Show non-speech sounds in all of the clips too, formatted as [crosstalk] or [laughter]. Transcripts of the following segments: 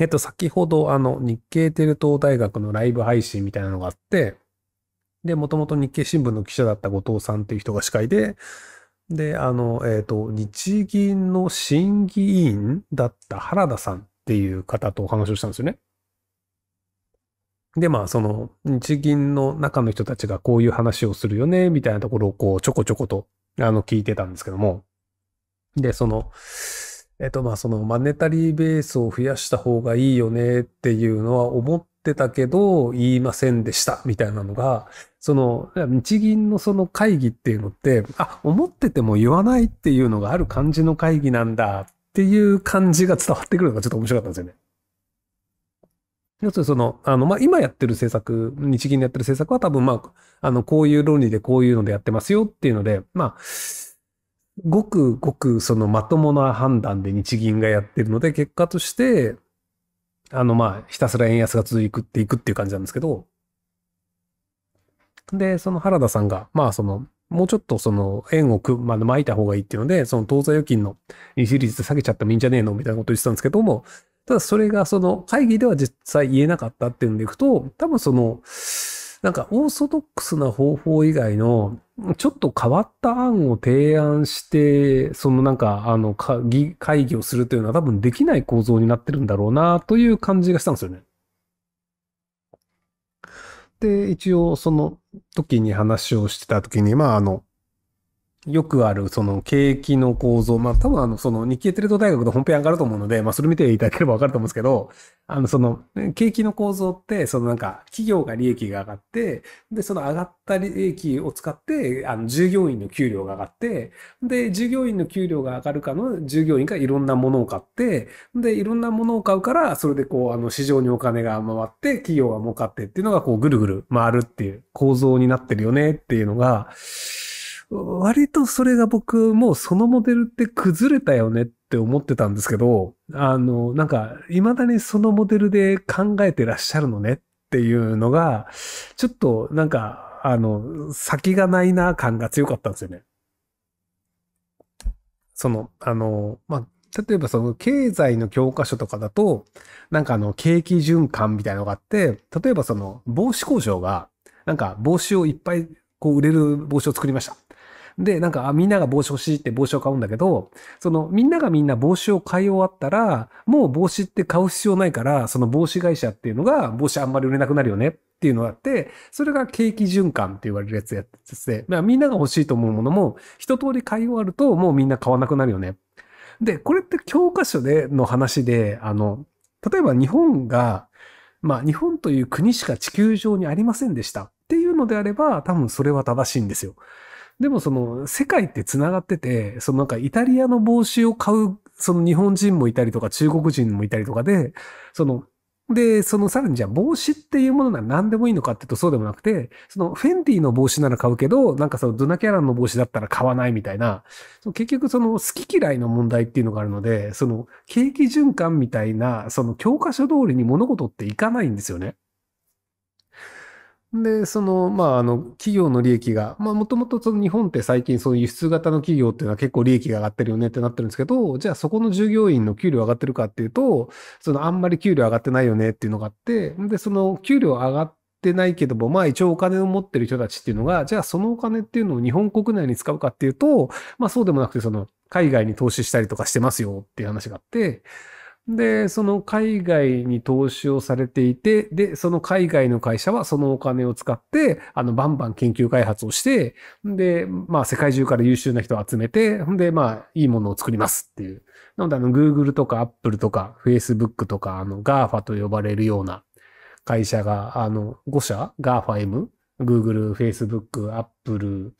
えっと、先ほど、あの、日経テル東大学のライブ配信みたいなのがあって、で、もともと日経新聞の記者だった後藤さんっていう人が司会で、で、あの、えっ、ー、と、日銀の審議委員だった原田さんっていう方とお話をしたんですよね。で、まあ、その、日銀の中の人たちがこういう話をするよね、みたいなところをこう、ちょこちょこと、あの、聞いてたんですけども。で、その、えっとまあそのマネタリーベースを増やした方がいいよねっていうのは思ってたけど言いませんでしたみたいなのが、その日銀のその会議っていうのって、あ、思ってても言わないっていうのがある感じの会議なんだっていう感じが伝わってくるのがちょっと面白かったんですよね。要するにその、あの、まあ、今やってる政策、日銀でやってる政策は多分まあ、あの、こういう論理でこういうのでやってますよっていうので、まあ、ごくごくそのまともな判断で日銀がやってるので、結果として、あのまあ、ひたすら円安が続いていくっていう感じなんですけど、で、その原田さんが、まあその、もうちょっとその円をく、まあ、巻いた方がいいっていうので、その当座預金の利子率下げちゃってもいいんじゃねえのみたいなこと言ってたんですけども、ただそれがその会議では実際言えなかったっていうんでいくと、多分その、なんかオーソドックスな方法以外の、ちょっと変わった案を提案して、そのなんか、あの、会議をするというのは多分できない構造になってるんだろうな、という感じがしたんですよね。で、一応その時に話をしてた時に、まああの、よくある、その、景気の構造。まあ、多分あの、その、日経テレ東大学の本編上がると思うので、まあ、それ見ていただければわかると思うんですけど、あの、その、景気の構造って、そのなんか、企業が利益が上がって、で、その上がった利益を使って、あの、従業員の給料が上がって、で、従業員の給料が上がるかの、従業員がいろんなものを買って、で、いろんなものを買うから、それでこう、あの、市場にお金が回って、企業が儲かってっていうのが、こう、ぐるぐる回るっていう構造になってるよねっていうのが、割とそれが僕もうそのモデルって崩れたよねって思ってたんですけど、あの、なんか、未だにそのモデルで考えてらっしゃるのねっていうのが、ちょっとなんか、あの、先がないな感が強かったんですよね。その、あの、まあ、例えばその経済の教科書とかだと、なんかあの景気循環みたいなのがあって、例えばその帽子工場が、なんか帽子をいっぱいこう売れる帽子を作りました。で、なんか、あみんなが帽子欲しいって帽子を買うんだけど、その、みんながみんな帽子を買い終わったら、もう帽子って買う必要ないから、その帽子会社っていうのが、帽子あんまり売れなくなるよねっていうのがあって、それが景気循環って言われるやつやってて、まあ、みんなが欲しいと思うものも、一通り買い終わると、もうみんな買わなくなるよね。で、これって教科書での話で、あの、例えば日本が、まあ日本という国しか地球上にありませんでしたっていうのであれば、多分それは正しいんですよ。でもその世界って繋がってて、そのなんかイタリアの帽子を買う、その日本人もいたりとか中国人もいたりとかで、その、で、そのさらにじゃあ帽子っていうものなら何でもいいのかって言うとそうでもなくて、そのフェンディの帽子なら買うけど、なんかそのドナキャランの帽子だったら買わないみたいな、結局その好き嫌いの問題っていうのがあるので、その景気循環みたいな、その教科書通りに物事っていかないんですよね。で、その、まあ、あの、企業の利益が、まあ、もともとその日本って最近その輸出型の企業っていうのは結構利益が上がってるよねってなってるんですけど、じゃあそこの従業員の給料上がってるかっていうと、そのあんまり給料上がってないよねっていうのがあって、で、その給料上がってないけども、まあ一応お金を持ってる人たちっていうのが、じゃあそのお金っていうのを日本国内に使うかっていうと、まあそうでもなくて、その海外に投資したりとかしてますよっていう話があって、で、その海外に投資をされていて、で、その海外の会社はそのお金を使って、あの、バンバン研究開発をして、で、まあ、世界中から優秀な人を集めて、んで、まあ、いいものを作りますっていう。なので、あの、Google とか Apple とか Facebook とか、あの、GAFA と呼ばれるような会社が、あの、5社 ?GAFAM、Google、Facebook、Apple、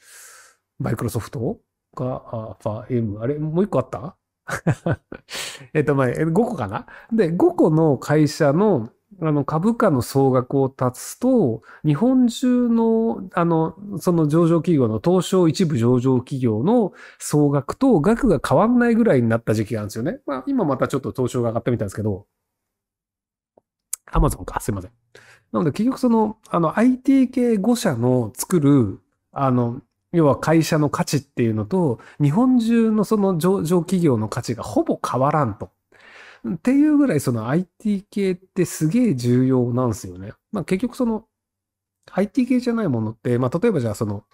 Microsoft? ?GAFAM。あれもう一個あった [laughs] えっと前、5個かなで、5個の会社の、あの、株価の総額を足すと、日本中の、あの、その上場企業の、東証一部上場企業の総額と額が変わんないぐらいになった時期があるんですよね。まあ、今またちょっと東証が上がったみたいですけど、アマゾンか、すいません。なので、結局その、あの、IT 系5社の作る、あの、要は会社の価値っていうのと、日本中のその上場企業の価値がほぼ変わらんと。っていうぐらいその IT 系ってすげえ重要なんですよね。まあ結局その IT 系じゃないものって、まあ例えばじゃあその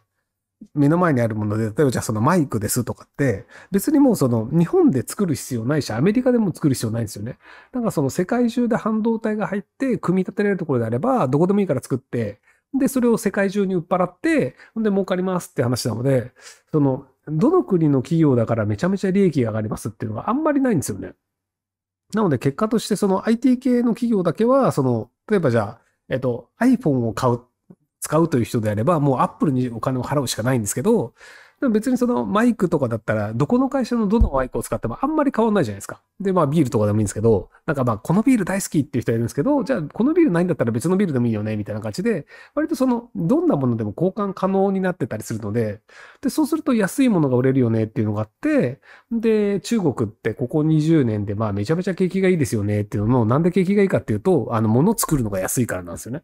目の前にあるもので、例えばじゃあそのマイクですとかって、別にもうその日本で作る必要ないし、アメリカでも作る必要ないんですよね。だからその世界中で半導体が入って組み立てられるところであれば、どこでもいいから作って、で、それを世界中に売っ払って、ほんで儲かりますって話なので、その、どの国の企業だからめちゃめちゃ利益が上がりますっていうのはあんまりないんですよね。なので結果としてその IT 系の企業だけは、その、例えばじゃあ、えっと、iPhone を買う、使うという人であれば、もう Apple にお金を払うしかないんですけど、でも別にそのマイクとかだったら、どこの会社のどのマイクを使ってもあんまり変わんないじゃないですか。で、まあビールとかでもいいんですけど、なんかまあこのビール大好きっていう人いるんですけど、じゃあこのビールないんだったら別のビールでもいいよね、みたいな感じで、割とその、どんなものでも交換可能になってたりするので、で、そうすると安いものが売れるよねっていうのがあって、で、中国ってここ20年でまあめちゃめちゃ景気がいいですよねっていうのも、なんで景気がいいかっていうと、あの、物作るのが安いからなんですよね。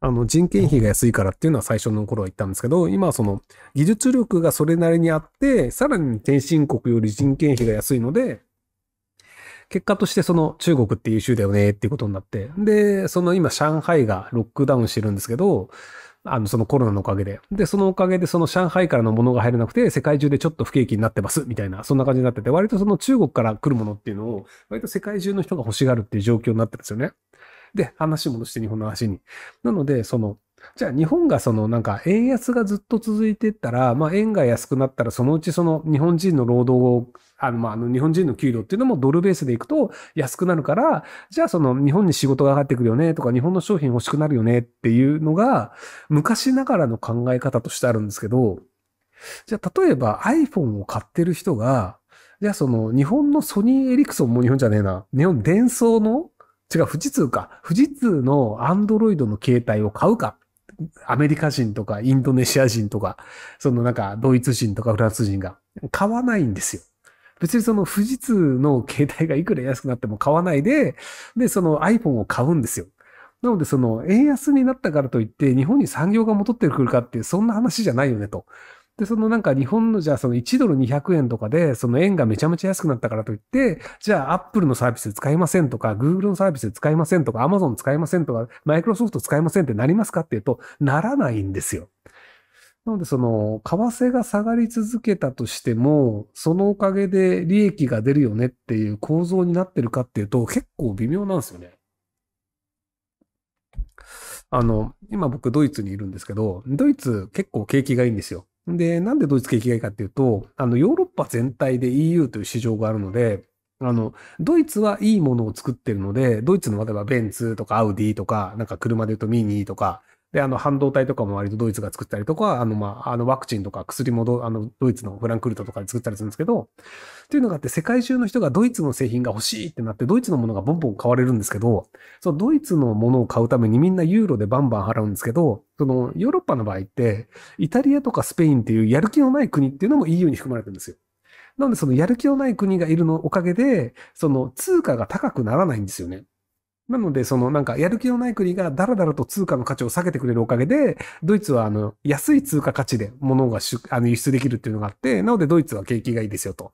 あの人件費が安いからっていうのは最初の頃は言ったんですけど、今はその技術力がそれなりにあって、さらに先進国より人件費が安いので、結果としてその中国って優秀だよねっていうことになって、で、その今上海がロックダウンしてるんですけど、あの、そのコロナのおかげで。で、そのおかげでその上海からのものが入れなくて、世界中でちょっと不景気になってます、みたいな、そんな感じになってて、割とその中国から来るものっていうのを、割と世界中の人が欲しがるっていう状況になってるんですよね。で、話戻して日本の話に。なので、その、じゃあ日本がそのなんか円安がずっと続いていったら、まあ円が安くなったらそのうちその日本人の労働を、あのまああの日本人の給料っていうのもドルベースでいくと安くなるから、じゃあその日本に仕事が上がってくるよねとか日本の商品欲しくなるよねっていうのが昔ながらの考え方としてあるんですけど、じゃあ例えば iPhone を買ってる人が、じゃあその日本のソニーエリクソンも日本じゃねえな、日本伝送の違う、富士通か。富士通のアンドロイドの携帯を買うか。アメリカ人とかインドネシア人とか、そのなんかドイツ人とかフランス人が買わないんですよ。別にその富士通の携帯がいくら安くなっても買わないで、で、その iPhone を買うんですよ。なのでその円安になったからといって日本に産業が戻ってくるかっていうそんな話じゃないよねと。で、そのなんか日本のじゃあその1ドル200円とかで、その円がめちゃめちゃ安くなったからといって、じゃあ Apple のサービス使いませんとか、Google のサービス使いませんとか、Amazon 使いませんとか、Microsoft 使いませんってなりますかっていうと、ならないんですよ。なので、その、為替が下がり続けたとしても、そのおかげで利益が出るよねっていう構造になってるかっていうと、結構微妙なんですよね。あの、今僕ドイツにいるんですけど、ドイツ結構景気がいいんですよ。で、なんでドイツ景気がいいかっていうと、あの、ヨーロッパ全体で EU という市場があるので、あの、ドイツはいいものを作ってるので、ドイツの例えばベンツとかアウディとか、なんか車で言うとミニとか、で、あの、半導体とかも割とドイツが作ったりとか、あの、まあ、あの、ワクチンとか薬もど、あの、ドイツのフランクルトとかで作ったりするんですけど、っていうのがあって、世界中の人がドイツの製品が欲しいってなって、ドイツのものがボンボン買われるんですけど、そのドイツのものを買うためにみんなユーロでバンバン払うんですけど、その、ヨーロッパの場合って、イタリアとかスペインっていうやる気のない国っていうのも EU に含まれてるんですよ。なので、そのやる気のない国がいるのおかげで、その通貨が高くならないんですよね。なので、そのなんかやる気のない国がだらだらと通貨の価値を下げてくれるおかげで、ドイツはあの安い通貨価値で物があの輸出できるっていうのがあって、なのでドイツは景気がいいですよと。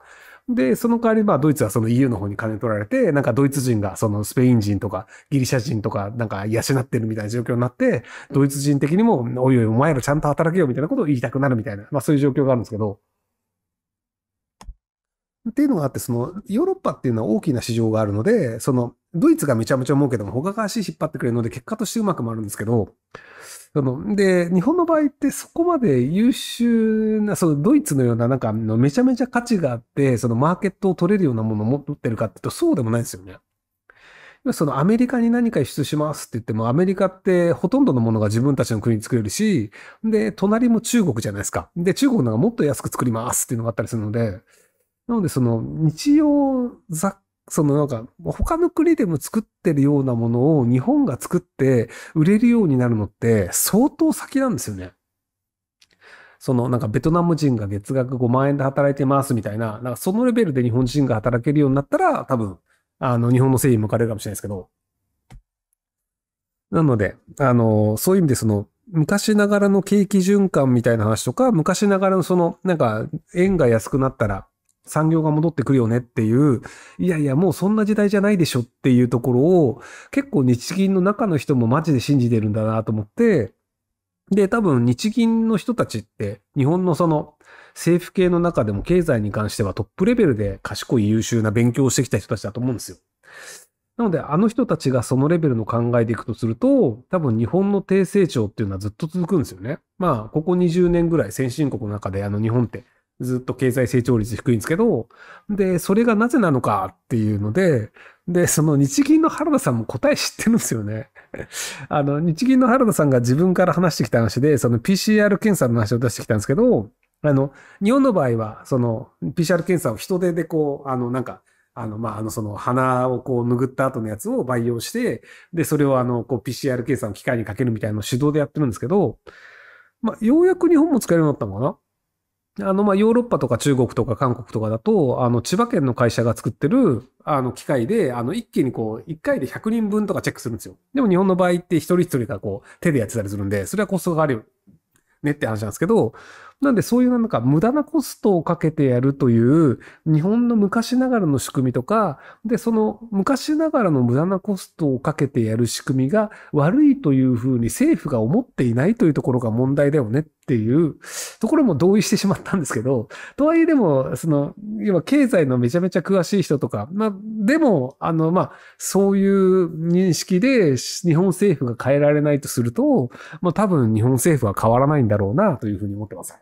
で、その代わり、まあ、ドイツはその EU の方に金取られて、なんかドイツ人がそのスペイン人とかギリシャ人とかなんか養ってるみたいな状況になって、ドイツ人的にも、おいおいお前らちゃんと働けよみたいなことを言いたくなるみたいな、まあそういう状況があるんですけど、っていうのがあって、その、ヨーロッパっていうのは大きな市場があるので、その、ドイツがめちゃめちゃ儲けても他が足引っ張ってくれるので、結果としてうまく回るんですけど、その、で、日本の場合ってそこまで優秀な、そのドイツのようななんかのめちゃめちゃ価値があって、そのマーケットを取れるようなものを持ってるかっていうと、そうでもないんですよね。そのアメリカに何か輸出しますって言っても、アメリカってほとんどのものが自分たちの国に作れるし、で、隣も中国じゃないですか。で、中国なんかもっと安く作りますっていうのがあったりするので、なので、その日用雑そのなんか、他の国でも作ってるようなものを日本が作って売れるようになるのって相当先なんですよね。そのなんかベトナム人が月額5万円で働いてますみたいな、なんかそのレベルで日本人が働けるようになったら多分、あの日本の製品向かれるかもしれないですけど。なので、あの、そういう意味でその昔ながらの景気循環みたいな話とか、昔ながらのそのなんか円が安くなったら、産業が戻ってくるよねっていう、いやいや、もうそんな時代じゃないでしょっていうところを、結構日銀の中の人もマジで信じてるんだなと思って、で、多分日銀の人たちって、日本のその政府系の中でも経済に関してはトップレベルで賢い優秀な勉強をしてきた人たちだと思うんですよ。なので、あの人たちがそのレベルの考えでいくとすると、多分日本の低成長っていうのはずっと続くんですよね。まあ、ここ20年ぐらい先進国の中であの日本ってずっと経済成長率低いんですけど、で、それがなぜなのかっていうので、で、その日銀の原田さんも答え知ってるんですよね。[laughs] あの、日銀の原田さんが自分から話してきた話で、その PCR 検査の話を出してきたんですけど、あの、日本の場合は、その PCR 検査を人手でこう、あの、なんか、あの、まあ、あの、その鼻をこう拭った後のやつを培養して、で、それをあの、こう PCR 検査の機械にかけるみたいなのを手動でやってるんですけど、まあ、ようやく日本も使えるようになったのかなあの、ま、ヨーロッパとか中国とか韓国とかだと、あの、千葉県の会社が作ってる、あの、機械で、あの、一気にこう、1回で100人分とかチェックするんですよ。でも日本の場合って一人一人がこう、手でやってたりするんで、それはコストがあるよねって話なんですけど、なんでそういうなんか無駄なコストをかけてやるという日本の昔ながらの仕組みとか、で、その昔ながらの無駄なコストをかけてやる仕組みが悪いというふうに政府が思っていないというところが問題だよねっていうところも同意してしまったんですけど、とはいえでも、その、要は経済のめちゃめちゃ詳しい人とか、まあ、でも、あの、まあ、そういう認識で日本政府が変えられないとすると、まあ多分日本政府は変わらないんだろうなというふうに思ってます。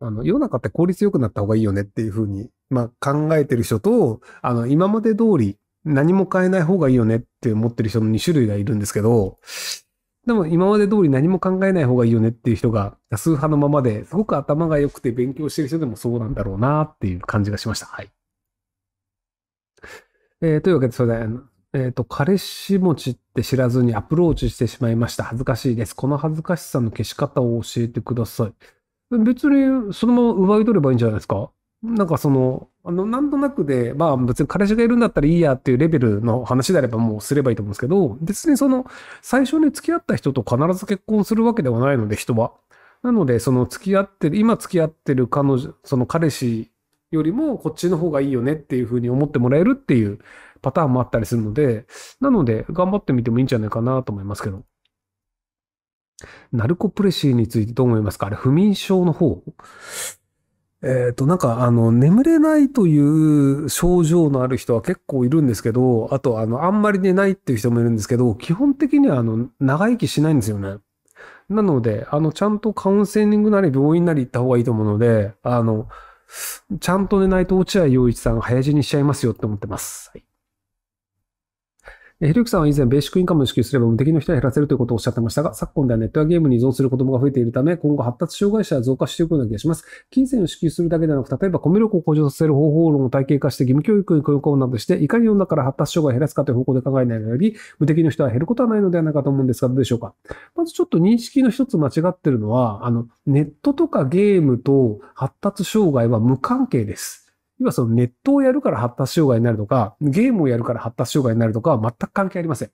あの、世の中って効率よくなった方がいいよねっていうふうに、まあ、考えてる人と、あの、今まで通り何も変えない方がいいよねって思ってる人の2種類がいるんですけど、でも今まで通り何も考えない方がいいよねっていう人が多数派のままで、すごく頭が良くて勉強してる人でもそうなんだろうなっていう感じがしました。はい。えー、というわけで、それで、えっ、ー、と、彼氏持ちって知らずにアプローチしてしまいました。恥ずかしいです。この恥ずかしさの消し方を教えてください。別にそのまま奪い取ればいいんじゃないですかなんかその、あの、なんとなくで、まあ別に彼氏がいるんだったらいいやっていうレベルの話であればもうすればいいと思うんですけど、別にその、最初に付き合った人と必ず結婚するわけではないので、人は。なので、その付き合ってる、今付き合ってる彼女、その彼氏よりもこっちの方がいいよねっていうふうに思ってもらえるっていうパターンもあったりするので、なので、頑張ってみてもいいんじゃないかなと思いますけど。ナルコプレシーについてどう思いますかあれ、不眠症の方えっ、ー、と、なんか、あの、眠れないという症状のある人は結構いるんですけど、あと、あの、あんまり寝ないっていう人もいるんですけど、基本的には、あの、長生きしないんですよね。なので、あの、ちゃんとカウンセリングなり病院なり行った方がいいと思うので、あの、ちゃんと寝ないと落合陽一さん早死にしちゃいますよって思ってます。はいえ、ひろゆきさんは以前、ベーシックインカムを支給すれば無敵の人は減らせるということをおっしゃってましたが、昨今ではネットやゲームに依存する子供が増えているため、今後発達障害者は増加していくような気がします。金銭を支給するだけでなく、例えばコミュ力を向上させる方法論を体系化して義務教育に教育込などして、いかに世の中から発達障害を減らすかという方向で考えないより、無敵の人は減ることはないのではないかと思うんですが、どうでしょうか。まずちょっと認識の一つ間違ってるのは、あの、ネットとかゲームと発達障害は無関係です。要はそのネットをやるから発達障害になるとか、ゲームをやるから発達障害になるとかは全く関係ありません。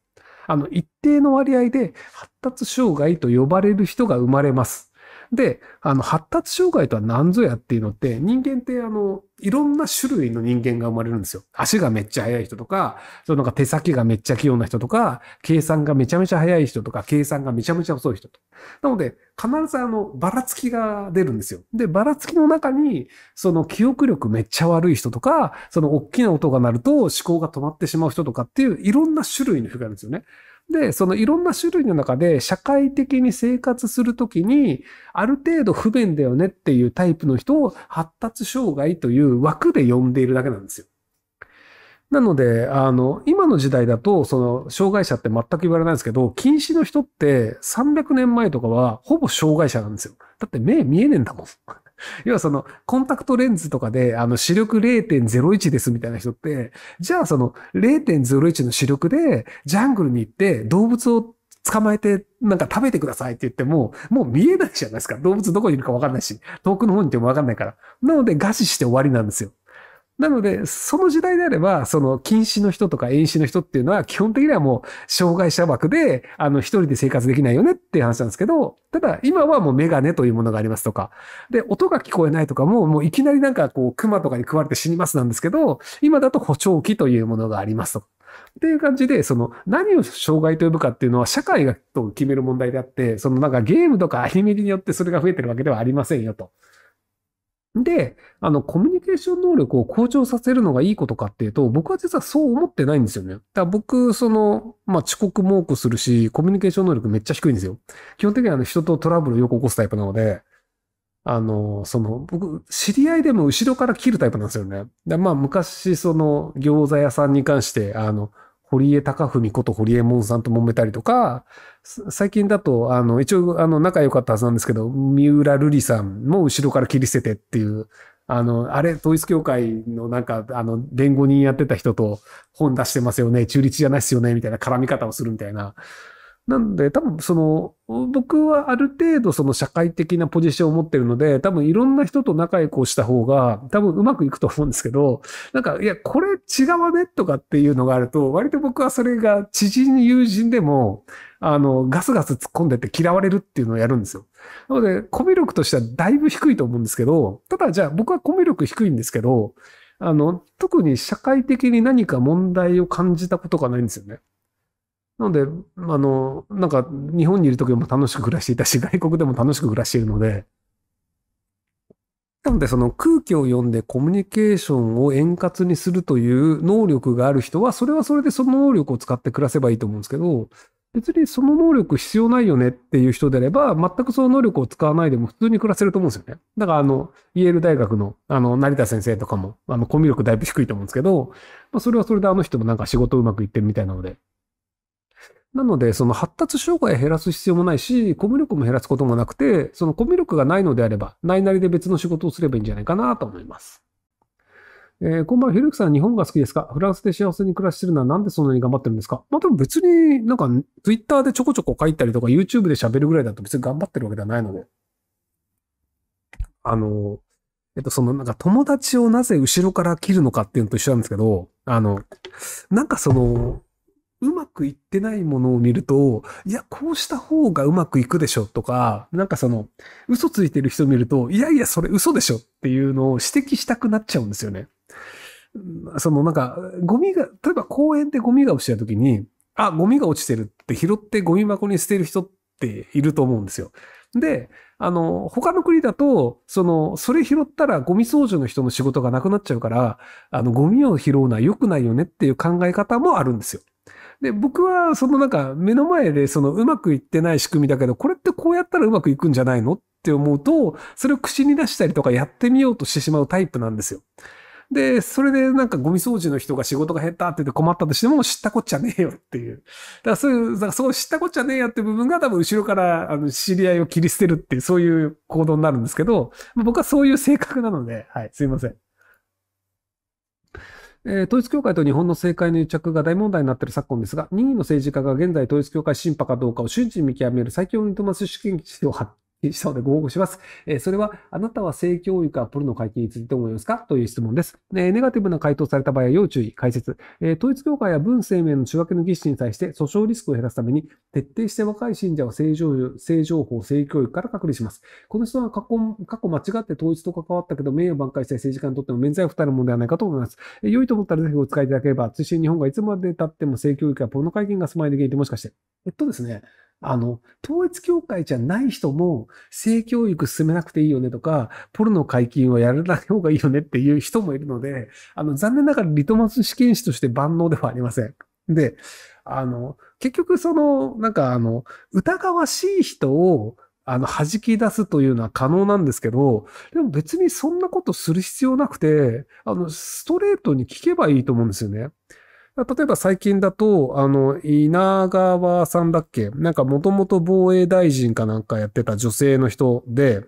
あの、一定の割合で発達障害と呼ばれる人が生まれます。で、あの、発達障害とは何ぞやっていうのって、人間ってあの、いろんな種類の人間が生まれるんですよ。足がめっちゃ速い人とか、そのなんか手先がめっちゃ器用な人とか、計算がめちゃめちゃ速い人とか、計算がめちゃめちゃ遅い人と。なので、必ずあの、ばらつきが出るんですよ。で、ばらつきの中に、その記憶力めっちゃ悪い人とか、その大きな音が鳴ると思考が止まってしまう人とかっていう、いろんな種類の人がいるんですよね。で、そのいろんな種類の中で社会的に生活するときに、ある程度不便だよねっていうタイプの人を発達障害という枠で呼んでいるだけなんですよ。なので、あの、今の時代だと、その、障害者って全く言われないんですけど、禁止の人って300年前とかは、ほぼ障害者なんですよ。だって目見えねえんだもん。[laughs] 要はその、コンタクトレンズとかで、あの、視力0.01ですみたいな人って、じゃあその0.01の視力で、ジャングルに行って動物を捕まえて、なんか食べてくださいって言っても、もう見えないじゃないですか。動物どこにいるかわかんないし、遠くの方にいてもわかんないから。なので、餓死して終わりなんですよ。なので、その時代であれば、その禁止の人とか遠視の人っていうのは、基本的にはもう、障害者枠で、あの、一人で生活できないよねっていう話なんですけど、ただ、今はもうメガネというものがありますとか、で、音が聞こえないとかも、もういきなりなんかこう、熊とかに食われて死にますなんですけど、今だと補聴器というものがありますとか。っていう感じで、その何を障害と呼ぶかっていうのは社会が決める問題であって、そのなんかゲームとかアニメによってそれが増えてるわけではありませんよと。で、あの、コミュニケーション能力を向上させるのがいいことかっていうと、僕は実はそう思ってないんですよね。だから僕、その、まあ、遅刻も多くするし、コミュニケーション能力めっちゃ低いんですよ。基本的にはあの、人とトラブルをよく起こすタイプなので、あの、その、僕、知り合いでも後ろから切るタイプなんですよね。でまあ、昔、その、餃子屋さんに関して、あの、堀江貴文こと堀江門さんと揉めたりとか、最近だと、あの、一応、あの、仲良かったはずなんですけど、三浦瑠麗さんも後ろから切り捨ててっていう、あの、あれ、統一協会のなんか、あの、弁護人やってた人と本出してますよね、中立じゃないっすよね、みたいな絡み方をするみたいな、なんで、多分その、僕はある程度その社会的なポジションを持ってるので、多分いろんな人と仲良くした方が、多分うまくいくと思うんですけど、なんか、いや、これ違わねとかっていうのがあると、割と僕はそれが知人、友人でも、あの、ガスガス突っ込んでて嫌われるっていうのをやるんですよ。なので、コミュ力としてはだいぶ低いと思うんですけど、ただじゃあ僕はコミュ力低いんですけど、あの、特に社会的に何か問題を感じたことがないんですよね。なので、あの、なんか、日本にいる時も楽しく暮らしていたし、外国でも楽しく暮らしているので、なので、その空気を読んでコミュニケーションを円滑にするという能力がある人は、それはそれでその能力を使って暮らせばいいと思うんですけど、別にその能力必要ないよねっていう人であれば、全くその能力を使わないでも普通に暮らせると思うんですよね。だから、あの、イェール大学の、あの、成田先生とかも、あの、コミュ力だいぶ低いと思うんですけど、まあ、それはそれであの人もなんか仕事うまくいってるみたいなので、なので、その発達障害を減らす必要もないし、コミュ力も減らすこともなくて、そのコミュ力がないのであれば、ないなりで別の仕事をすればいいんじゃないかなと思います。えー、こんばんは、ひろゆきさん、日本が好きですかフランスで幸せに暮らしてるのはなんでそんなに頑張ってるんですかまあ、でも別になんか、ツイッターでちょこちょこ書いたりとか、YouTube で喋るぐらいだと別に頑張ってるわけではないので。あの、えっと、そのなんか友達をなぜ後ろから切るのかっていうのと一緒なんですけど、あの、なんかその、うまくいってないものを見ると、いや、こうした方がうまくいくでしょとか、なんかその、嘘ついてる人見ると、いやいや、それ嘘でしょっていうのを指摘したくなっちゃうんですよね。そのなんか、ゴミが、例えば公園でゴミが落ちた時に、あ、ゴミが落ちてるって拾ってゴミ箱に捨てる人っていると思うんですよ。で、あの、他の国だと、その、それ拾ったらゴミ掃除の人の仕事がなくなっちゃうから、あの、ゴミを拾うのは良くないよねっていう考え方もあるんですよ。で、僕はそのなんか目の前でそのうまくいってない仕組みだけど、これってこうやったらうまくいくんじゃないのって思うと、それを口に出したりとかやってみようとしてしまうタイプなんですよ。で、それでなんかゴミ掃除の人が仕事が減ったって言って困ったとしても知ったこっちゃねえよっていう。だからそういう、だからそう知ったこっちゃねえよって部分が多分後ろからあの知り合いを切り捨てるっていうそういう行動になるんですけど、僕はそういう性格なので、はい、すいません。えー、統一教会と日本の政界の癒着が大問題になっている昨今ですが、任意の政治家が現在統一教会審判かどうかを瞬時に見極める最強のリトマス試験を発したでご応募します。えそれは、あなたは性教育アプロの会見についてどう思いますかという質問です。えネガティブな回答された場合は要注意、解説。え統一教会や文生命の仕分けの技師に対して訴訟リスクを減らすために、徹底して若い信者を性情性情報、性教育から隔離します。この人は過去過去間違って統一と関わったけど、名誉挽回したい政治家にとっても免罪を負なものではないかと思います。え良いと思ったらぜひお使いいただければ、通信日本がいつまで経っても性教育やプロの会見が住まいできて、もしかして。えっとですね、あの、統一教会じゃない人も性教育進めなくていいよねとか、ポルノ解禁はやらない方がいいよねっていう人もいるので、あの、残念ながらリトマス試験紙として万能ではありません。で、あの、結局その、なんかあの、疑わしい人をあの、弾き出すというのは可能なんですけど、でも別にそんなことする必要なくて、あの、ストレートに聞けばいいと思うんですよね。例えば最近だと、あの、稲川さんだっけなんかもともと防衛大臣かなんかやってた女性の人で、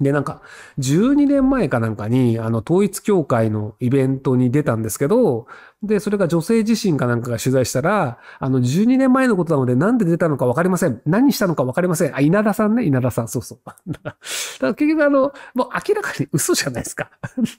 で、なんか、12年前かなんかに、あの、統一協会のイベントに出たんですけど、で、それが女性自身かなんかが取材したら、あの、12年前のことなので、なんで出たのかわかりません。何したのかわかりません。あ、稲田さんね、稲田さん、そうそう。[laughs] だから結局あの、もう明らかに嘘じゃないですか。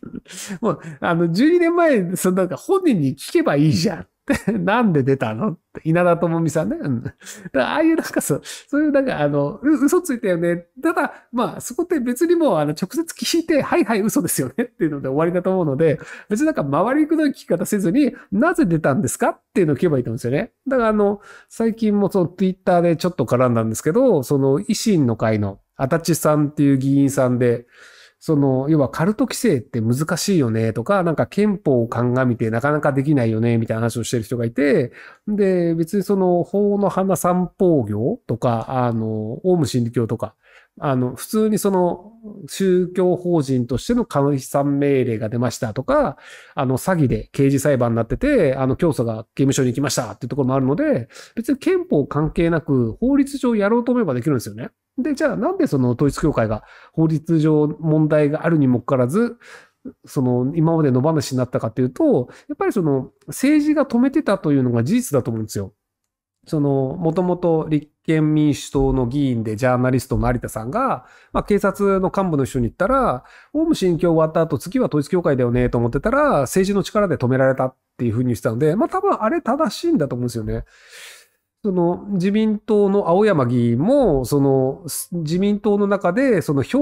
[laughs] もう、あの、12年前、そのなんか本人に聞けばいいじゃん。て、[laughs] なんで出たのって稲田朋美さんね。うん。だああいうなんかそう、そういうなんかあの、嘘ついたよね。ただ、まあそこって別にもうあの直接聞いて、はいはい嘘ですよねっていうので終わりだと思うので、別になんか周りくどい聞き方せずに、なぜ出たんですかっていうのを聞けばいいと思うんですよね。だからあの、最近もその twitter でちょっと絡んだんですけど、その維新の会の足立さんっていう議員さんで、その、要はカルト規制って難しいよねとか、なんか憲法を鑑みてなかなかできないよねみたいな話をしてる人がいて、で、別にその法の花散歩行とか、あの、オウム真理教とか、あの、普通にその宗教法人としての監視産命令が出ましたとか、あの、詐欺で刑事裁判になってて、あの、教祖が刑務所に行きましたっていうところもあるので、別に憲法関係なく法律上やろうと思えばできるんですよね。で、じゃあなんでその統一教会が法律上問題があるにもかかわらず、その今まで野放しになったかっていうと、やっぱりその政治が止めてたというのが事実だと思うんですよ。その、もともと立憲民主党の議員でジャーナリストの有田さんが、まあ、警察の幹部の人に言ったら、オウム新教終わった後、次は統一教会だよね、と思ってたら、政治の力で止められたっていうふうに言ってたので、まあ、多分あれ正しいんだと思うんですよね。その自民党の青山議員も、その自民党の中で、その票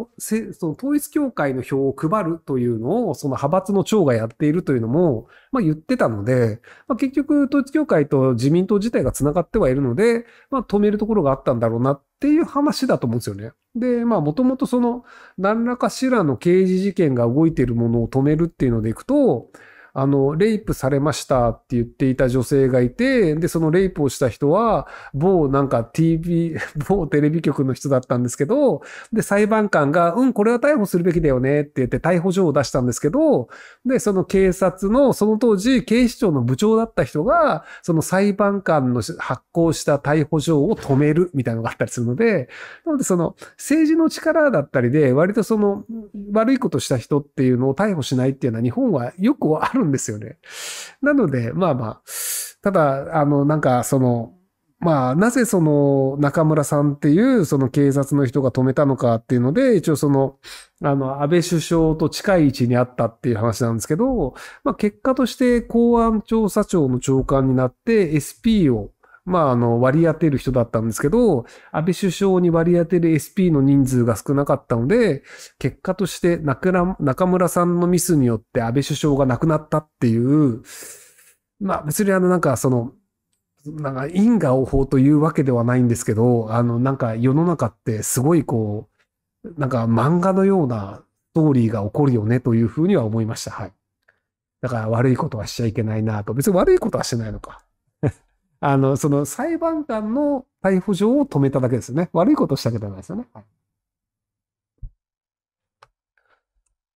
を、その統一協会の票を配るというのを、その派閥の長がやっているというのも、まあ言ってたので、まあ結局統一協会と自民党自体が繋がってはいるので、まあ止めるところがあったんだろうなっていう話だと思うんですよね。で、まあもともとその何らかしらの刑事事件が動いているものを止めるっていうのでいくと、あの、レイプされましたって言っていた女性がいて、で、そのレイプをした人は、某なんか TV、[laughs] 某テレビ局の人だったんですけど、で、裁判官が、うん、これは逮捕するべきだよねって言って逮捕状を出したんですけど、で、その警察の、その当時、警視庁の部長だった人が、その裁判官の発行した逮捕状を止めるみたいなのがあったりするので、なのでその政治の力だったりで、割とその悪いことした人っていうのを逮捕しないっていうのは日本はよくあるるんですよね。なので、まあまあ、ただ、あの、なんかその、まあ、なぜその中村さんっていうその警察の人が止めたのかっていうので、一応その、あの、安倍首相と近い位置にあったっていう話なんですけど、まあ結果として公安調査庁の長官になって SP をまあ、あの、割り当てる人だったんですけど、安倍首相に割り当てる SP の人数が少なかったので、結果として中村さんのミスによって安倍首相が亡くなったっていう、まあ、別にあの、なんかその、なんか因果応報というわけではないんですけど、あの、なんか世の中ってすごいこう、なんか漫画のようなストーリーが起こるよねというふうには思いました。はい。だから悪いことはしちゃいけないなと。別に悪いことはしてないのか。あの、その裁判官の逮捕状を止めただけですよね。悪いことしたわけではないですよね。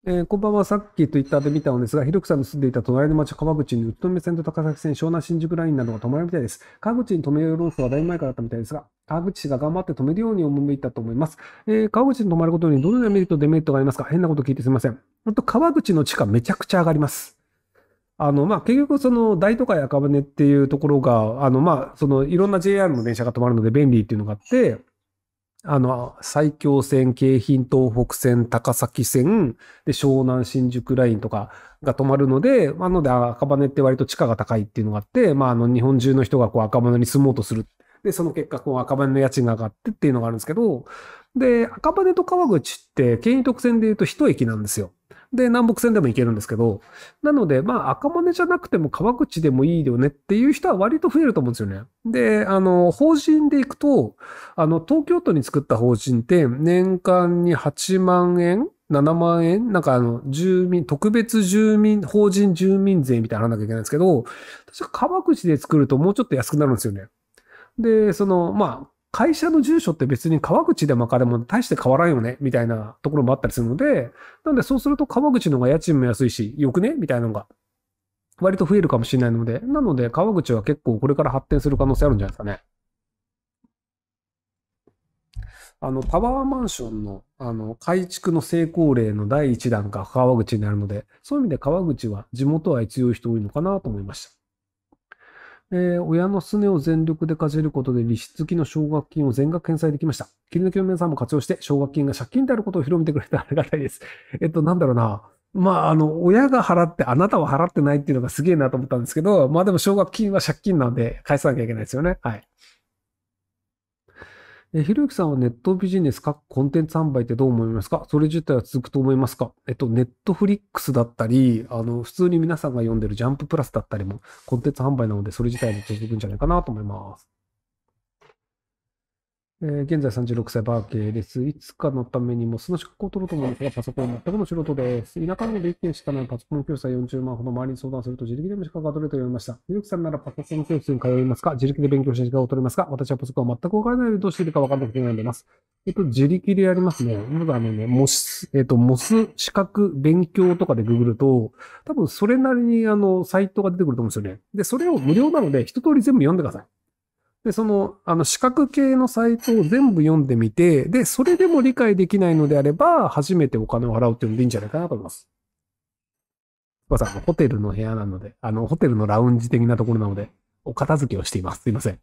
えー、こんばんは。さっきツイッターで見たのですが、ひろきさんの住んでいた隣の町、川口に宇都宮線と高崎線、湘南新宿ラインなどが止まるみたいです。川口に止めよう論争はだいぶ前からだったみたいですが、川口市が頑張って止めるように赴いたと思います。えー、川口に止まることにどのようなメリット、デメリットがありますか変なこと聞いてすみません。あと、川口の地価めちゃくちゃ上がります。あの、まあ、結局、その、大都会赤羽っていうところが、あの、まあ、その、いろんな JR の電車が止まるので便利っていうのがあって、あの、埼京線、京浜東北線、高崎線、で、湘南新宿ラインとかが止まるので、まので、赤羽って割と地価が高いっていうのがあって、まあ、あの、日本中の人がこう赤羽に住もうとする。で、その結果、こう赤羽の家賃が上がってっていうのがあるんですけど、で、赤羽と川口って、京浜特線で言うと1駅なんですよ。で、南北線でも行けるんですけど、なので、まあ、赤羽じゃなくても川口でもいいよねっていう人は割と増えると思うんですよね。で、あの、法人で行くと、あの、東京都に作った法人って、年間に8万円 ?7 万円なんかあの、住民、特別住民、法人住民税みたいなのなきゃいけないんですけど、確か川口で作るともうちょっと安くなるんですよね。で、その、まあ、会社の住所って別に川口で巻かでも大して変わらんよねみたいなところもあったりするので、なんでそうすると川口の方が家賃も安いし、よくねみたいなのが割と増えるかもしれないので、なので川口は結構これから発展する可能性あるんじゃないですかね。あの、タワーマンションの、あの、改築の成功例の第1弾が川口になるので、そういう意味で川口は地元は強い人多いのかなと思いました。えー、親のすねを全力でかじることで、利子付きの奨学金を全額返済できました。切り抜きの皆さんも活用して、奨学金が借金であることを広めてくれてありがたいです。えっと、なんだろうな。まあ、あの、親が払って、あなたは払ってないっていうのがすげえなと思ったんですけど、まあでも奨学金は借金なんで返さなきゃいけないですよね。はい。えひろゆきさんはネットビジネス、各コンテンツ販売ってどう思いますかそれ自体は続くと思いますかえっと、ネットフリックスだったり、あの、普通に皆さんが読んでるジャンププラスだったりも、コンテンツ販売なので、それ自体も続くんじゃないかなと思います。えー、現在36歳、バーケーです。いつかのためにも、その資格を取ろうと思うんですが、パソコン全くの素人です。田舎ので1件しかないパソコン教室は40万ほど周りに相談すると自力でも資格が取れると言われました。ゆうきさんならパソコン教室に通いますか自力で勉強して資格を取れますか私はパソコンは全くわからないのでどうしているかわからなくて悩んでます。えっと、自力でやりますね。まだあのね、モス、えっと、モス資格勉強とかでググると、多分それなりにあの、サイトが出てくると思うんですよね。で、それを無料なので、一通り全部読んでください。で、その、あの、四角系のサイトを全部読んでみて、で、それでも理解できないのであれば、初めてお金を払うっていうのでいいんじゃないかなと思います。まさん、ホテルの部屋なので、あの、ホテルのラウンジ的なところなので、お片付けをしています。すいません。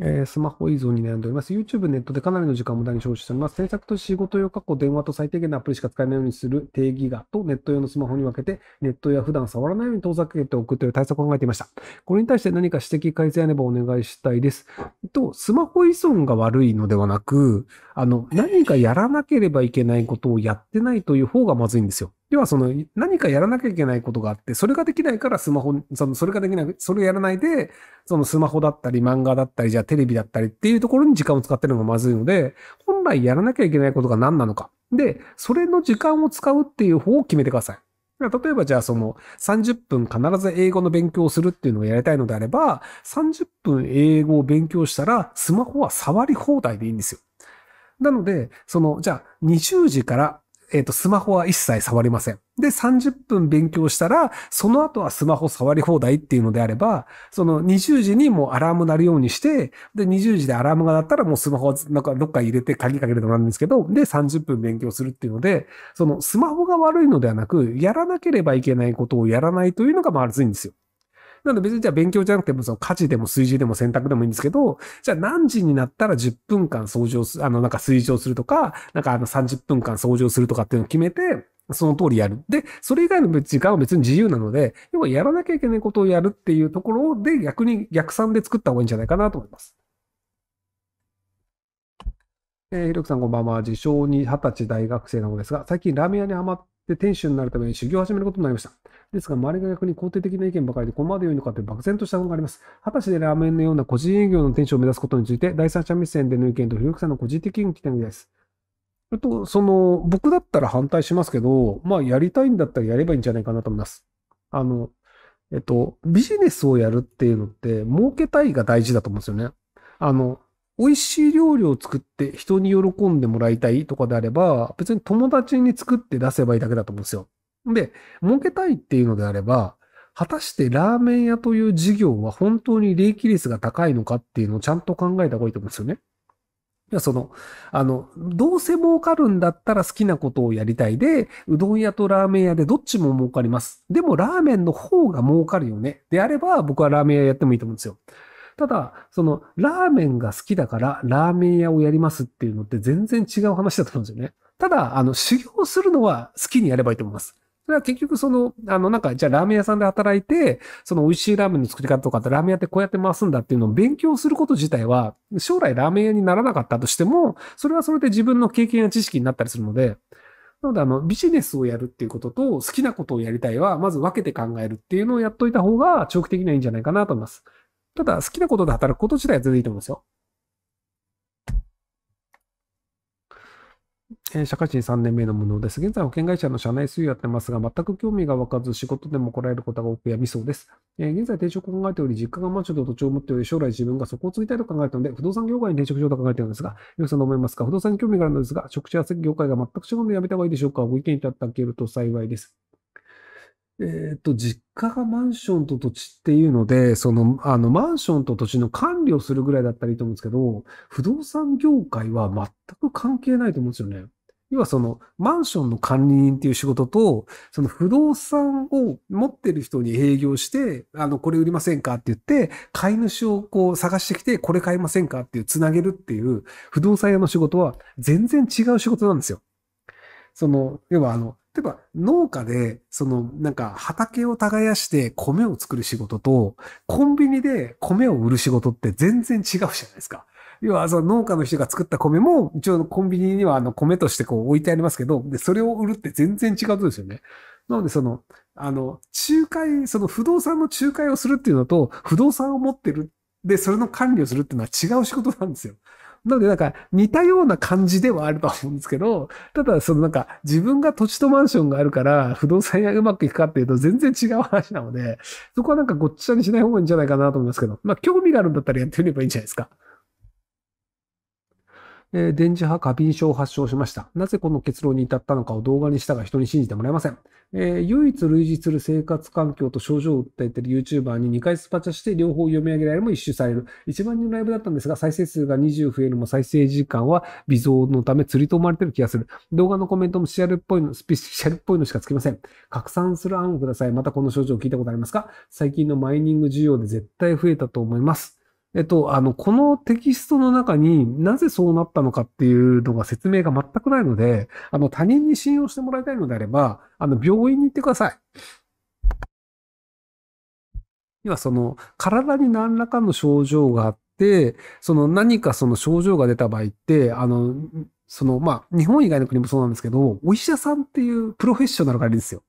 えー、スマホ依存に悩んでおります。YouTube、ネットでかなりの時間を無駄に消費しております。制作と仕事用、過去電話と最低限のアプリしか使えないようにする定義画とネット用のスマホに分けて、ネットや普段触らないように遠ざけておくという対策を考えていました。これに対して何か指摘改善やればお願いしたいです。えっと、スマホ依存が悪いのではなく、あの、何かやらなければいけないことをやってないという方がまずいんですよ。要はその何かやらなきゃいけないことがあって、それができないからスマホ、そのそれができない、それをやらないで、そのスマホだったり漫画だったり、じゃあテレビだったりっていうところに時間を使ってるのがまずいので、本来やらなきゃいけないことが何なのか。で、それの時間を使うっていう方を決めてください。例えばじゃあその30分必ず英語の勉強をするっていうのをやりたいのであれば、30分英語を勉強したらスマホは触り放題でいいんですよ。なので、その、じゃあ20時からえっ、ー、と、スマホは一切触りません。で、30分勉強したら、その後はスマホ触り放題っていうのであれば、その20時にもうアラーム鳴るようにして、で、20時でアラームが鳴ったらもうスマホなんかどっか入れて鍵かけるとなんですけど、で、30分勉強するっていうので、そのスマホが悪いのではなく、やらなければいけないことをやらないというのがままずいんですよ。なので別にじゃあ勉強じゃなくても、その家事でも炊事でも洗濯でもいいんですけど、じゃあ何時になったら10分間掃除をする、あの、なんか炊事をするとか、なんかあの30分間掃除をするとかっていうのを決めて、その通りやる。で、それ以外の時間は別に自由なので、要はやらなきゃいけないことをやるっていうところで逆に逆算で作った方がいいんじゃないかなと思います。えー、ひろきさんこんばんは。自称に二十歳大学生なのですが、最近ラーメン屋にハマっで、店主になるために修行を始めることになりました。ですが、周りが逆に肯定的な意見ばかりで、ここまで良いのかって漠然としたものがあります。果たしてラーメンのような個人営業の店主を目指すことについて、第三者目線での意見と、ひろゆきさんの個人的意見を聞きたいです。えっと、その、僕だったら反対しますけど、まあ、やりたいんだったらやればいいんじゃないかなと思います。あの、えっと、ビジネスをやるっていうのって、儲けたいが大事だと思うんですよね。あの、美味しい料理を作って人に喜んでもらいたいとかであれば、別に友達に作って出せばいいだけだと思うんですよ。で、儲けたいっていうのであれば、果たしてラーメン屋という事業は本当に利益率が高いのかっていうのをちゃんと考えた方がいいと思うんですよね。いや、その、あの、どうせ儲かるんだったら好きなことをやりたいで、うどん屋とラーメン屋でどっちも儲かります。でもラーメンの方が儲かるよね。であれば、僕はラーメン屋やってもいいと思うんですよ。ただ、その、ラーメンが好きだから、ラーメン屋をやりますっていうのって全然違う話だと思うんですよね。ただ、あの、修行するのは好きにやればいいと思います。それは結局その、あの、なんか、じゃあラーメン屋さんで働いて、その美味しいラーメンの作り方とか、ラーメン屋ってこうやって回すんだっていうのを勉強すること自体は、将来ラーメン屋にならなかったとしても、それはそれで自分の経験や知識になったりするので、なので、あの、ビジネスをやるっていうことと、好きなことをやりたいは、まず分けて考えるっていうのをやっといた方が、長期的にはいいんじゃないかなと思います。ただ、好きなことで働くこと自体は全然いいと思うんですよ。え社会人3年目の無能です。現在保険会社の社内水をやってますが、全く興味が湧かず仕事でも来られることが多くやみそうです。え現在転職を考えており、実家がマンションと土地を持っており、将来自分がそこを継ぎたいと考えたので、不動産業界に転職しようと考えているんですが、よくさんどう思いますか不動産に興味があるのですが、職種や業界が全く仕事のでやめた方がいいでしょうかご意見いただけると幸いです。えっ、と、実家がマンションと土地っていうので、その、あの、マンションと土地の管理をするぐらいだったらいいと思うんですけど、不動産業界は全く関係ないと思うんですよね。要はその、マンションの管理人っていう仕事と、その不動産を持ってる人に営業して、あの、これ売りませんかって言って、買い主をこう探してきて、これ買いませんかっていう、つなげるっていう、不動産屋の仕事は全然違う仕事なんですよ。その、要はあの、例えば農家で、そのなんか畑を耕して米を作る仕事と、コンビニで米を売る仕事って全然違うじゃないですか。要はその農家の人が作った米も、一応コンビニにはあの米としてこう置いてありますけど、で、それを売るって全然違うことですよね。なのでその、あの、仲介、その不動産の仲介をするっていうのと、不動産を持ってる、で、それの管理をするっていうのは違う仕事なんですよ。なのでなんか似たような感じではあると思うんですけど、ただそのなんか自分が土地とマンションがあるから不動産屋うまくいくかっていうと全然違う話なので、そこはなんかごっちゃにしない方がいいんじゃないかなと思いますけど、まあ興味があるんだったらやってみればいいんじゃないですか。電磁波過敏症を発症しました。なぜこの結論に至ったのかを動画にしたが人に信じてもらえません。えー、唯一類似する生活環境と症状を訴えている YouTuber に2回スパチャして両方読み上げられるも一周される。一番人のライブだったんですが、再生数が20増えるも再生時間は微増のため釣りと思われてる気がする。動画のコメントもシアルっぽいの、スピシャルっぽいのしかつきません。拡散する案をください。またこの症状を聞いたことありますか最近のマイニング需要で絶対増えたと思います。えっと、あの、このテキストの中になぜそうなったのかっていうのが説明が全くないので、あの、他人に信用してもらいたいのであれば、あの、病院に行ってください。要はその、体に何らかの症状があって、その何かその症状が出た場合って、あの、その、まあ、日本以外の国もそうなんですけど、お医者さんっていうプロフェッショナルがいるんですよ。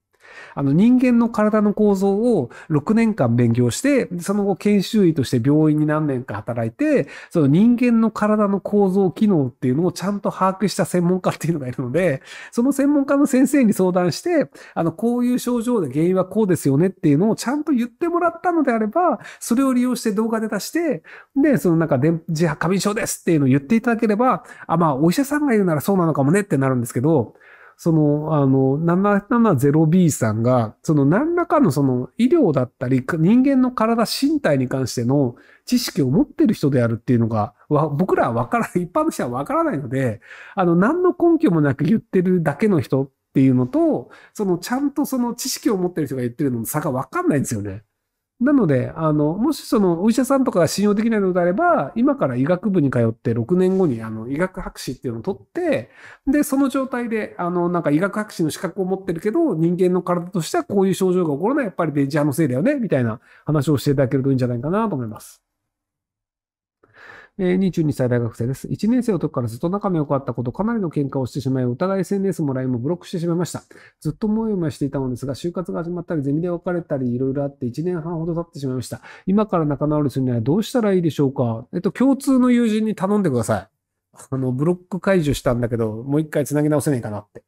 あの人間の体の構造を6年間勉強して、その後研修医として病院に何年か働いて、その人間の体の構造、機能っていうのをちゃんと把握した専門家っていうのがいるので、その専門家の先生に相談して、あの、こういう症状で原因はこうですよねっていうのをちゃんと言ってもらったのであれば、それを利用して動画で出して、で、そのなんか、自白過敏症ですっていうのを言っていただければ、あ、まあ、お医者さんが言うならそうなのかもねってなるんですけど、その、あの、770B さんが、その何らかのその医療だったり、人間の体、身体に関しての知識を持ってる人であるっていうのが、僕らはわからない、一般の人はわからないので、あの、何の根拠もなく言ってるだけの人っていうのと、その、ちゃんとその知識を持ってる人が言ってるのの差がわかんないんですよね。なので、あの、もしそのお医者さんとかが信用できないのであれば、今から医学部に通って6年後にあの医学博士っていうのを取って、で、その状態で、あの、なんか医学博士の資格を持ってるけど、人間の体としてはこういう症状が起こらない、やっぱり電ジ波のせいだよね、みたいな話をしていただけるといいんじゃないかなと思います。えー、22歳大学生です。1年生の時からずっと仲の良かったこと、かなりの喧嘩をしてしまい、お互い SNS も LINE もブロックしてしまいました。ずっともやもやしていたのですが、就活が始まったり、ゼミで別れたり、いろいろあって1年半ほど経ってしまいました。今から仲直りするにはどうしたらいいでしょうかえっと、共通の友人に頼んでください。あの、ブロック解除したんだけど、もう一回繋ぎ直せないかなって。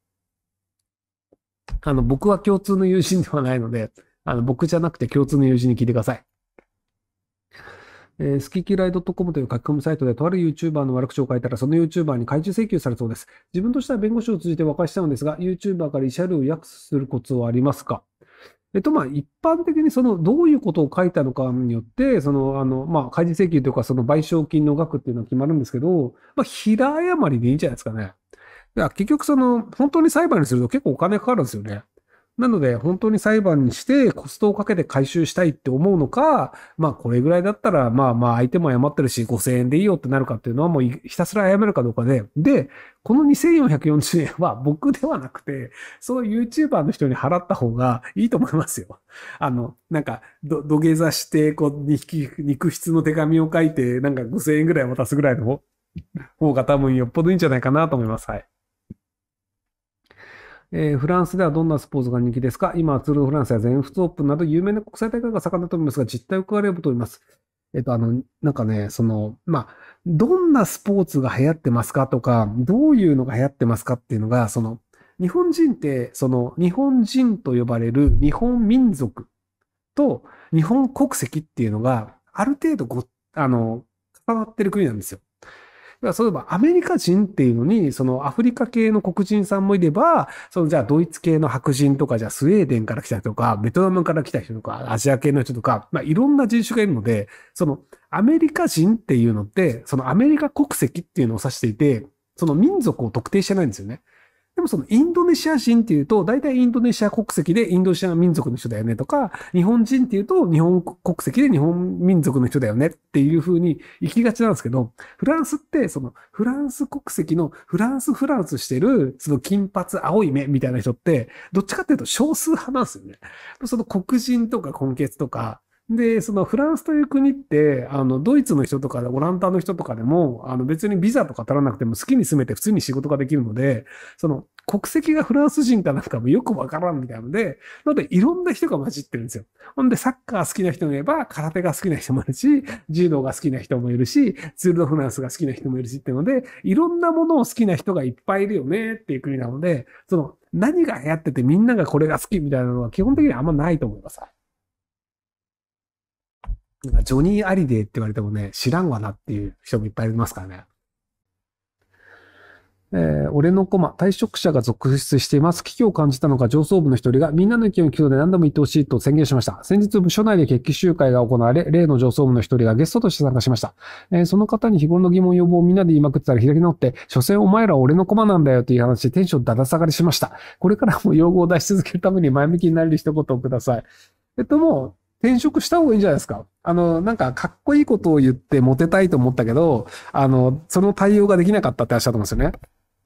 あの、僕は共通の友人ではないので、あの、僕じゃなくて共通の友人に聞いてください。えー、好き嫌い .com という書き込みサイトでとある YouTuber の悪口を書いたら、その YouTuber に開示請求されそうです。自分としては弁護士を通じて和解したのですが、YouTuber から慰謝料を約するコツはありますかえっと、まあ、一般的にその、どういうことを書いたのかによって、その、あの、まあ、開示請求というか、その賠償金の額っていうのは決まるんですけど、まあ、平誤りでいいんじゃないですかね。いや、結局その、本当に裁判にすると結構お金かかるんですよね。なので、本当に裁判にしてコストをかけて回収したいって思うのか、まあこれぐらいだったら、まあまあ相手も謝ってるし、5000円でいいよってなるかっていうのはもうひたすら謝るかどうかで、で、この2440円は僕ではなくて、そういう YouTuber の人に払った方がいいと思いますよ。あの、なんか、ど、土下座して、こう、肉質の手紙を書いて、なんか5000円ぐらい渡すぐらいの方が多分よっぽどいいんじゃないかなと思います。はい。えー、フランスではどんなスポーツが人気ですか今はツール・ド・フランスや全仏オープンなど有名な国際大会が盛んだと思いますが、実態を伺えればと思います。えっと、あの、なんかね、その、まあ、どんなスポーツが流行ってますかとか、どういうのが流行ってますかっていうのが、その、日本人って、その、日本人と呼ばれる日本民族と日本国籍っていうのが、ある程度ご、あの、重なってる国なんですよ。例えばアメリカ人っていうのに、そのアフリカ系の黒人さんもいれば、そのじゃあドイツ系の白人とか、じゃあスウェーデンから来た人とか、ベトナムから来た人とか、アジア系の人とか、まあいろんな人種がいるので、そのアメリカ人っていうのって、そのアメリカ国籍っていうのを指していて、その民族を特定してないんですよね。でもそのインドネシア人っていうと、大体インドネシア国籍でインドネシア民族の人だよねとか、日本人っていうと日本国籍で日本民族の人だよねっていう風に行きがちなんですけど、フランスってそのフランス国籍のフランスフランスしてるその金髪青い目みたいな人って、どっちかっていうと少数派なんですよね。その黒人とか混血とか、で、そのフランスという国って、あの、ドイツの人とかオランダの人とかでも、あの、別にビザとか足らなくても好きに住めて普通に仕事ができるので、その、国籍がフランス人かなんかもよくわからんみたいなので、なのでいろんな人が混じってるんですよ。ほんで、サッカー好きな人もいれば、空手が好きな人もいるし、柔道が好きな人もいるし、ツール・ド・フランスが好きな人もいるしっていうので、いろんなものを好きな人がいっぱいいるよねっていう国なので、その、何が流行っててみんながこれが好きみたいなのは基本的にあんまないと思います。今、ジョニー・アリデーって言われてもね、知らんわなっていう人もいっぱいいますからね。えー、俺の駒、退職者が続出しています。危機を感じたのか、上層部の一人が、みんなの意見を聞くので何度も言ってほしいと宣言しました。先日、部署内で決起集会が行われ、例の上層部の一人がゲストとして参加しました。えー、その方に日頃の疑問要望をみんなで言いまくってたら開き直って、所詮お前らは俺の駒なんだよという話でテンションだだ下がりしました。これからも用語を出し続けるために前向きになれる一言をください。えっと、もう、転職した方がいいんじゃないですか。あの、なんか、かっこいいことを言ってモテたいと思ったけど、あの、その対応ができなかったって話だと思うんですよね。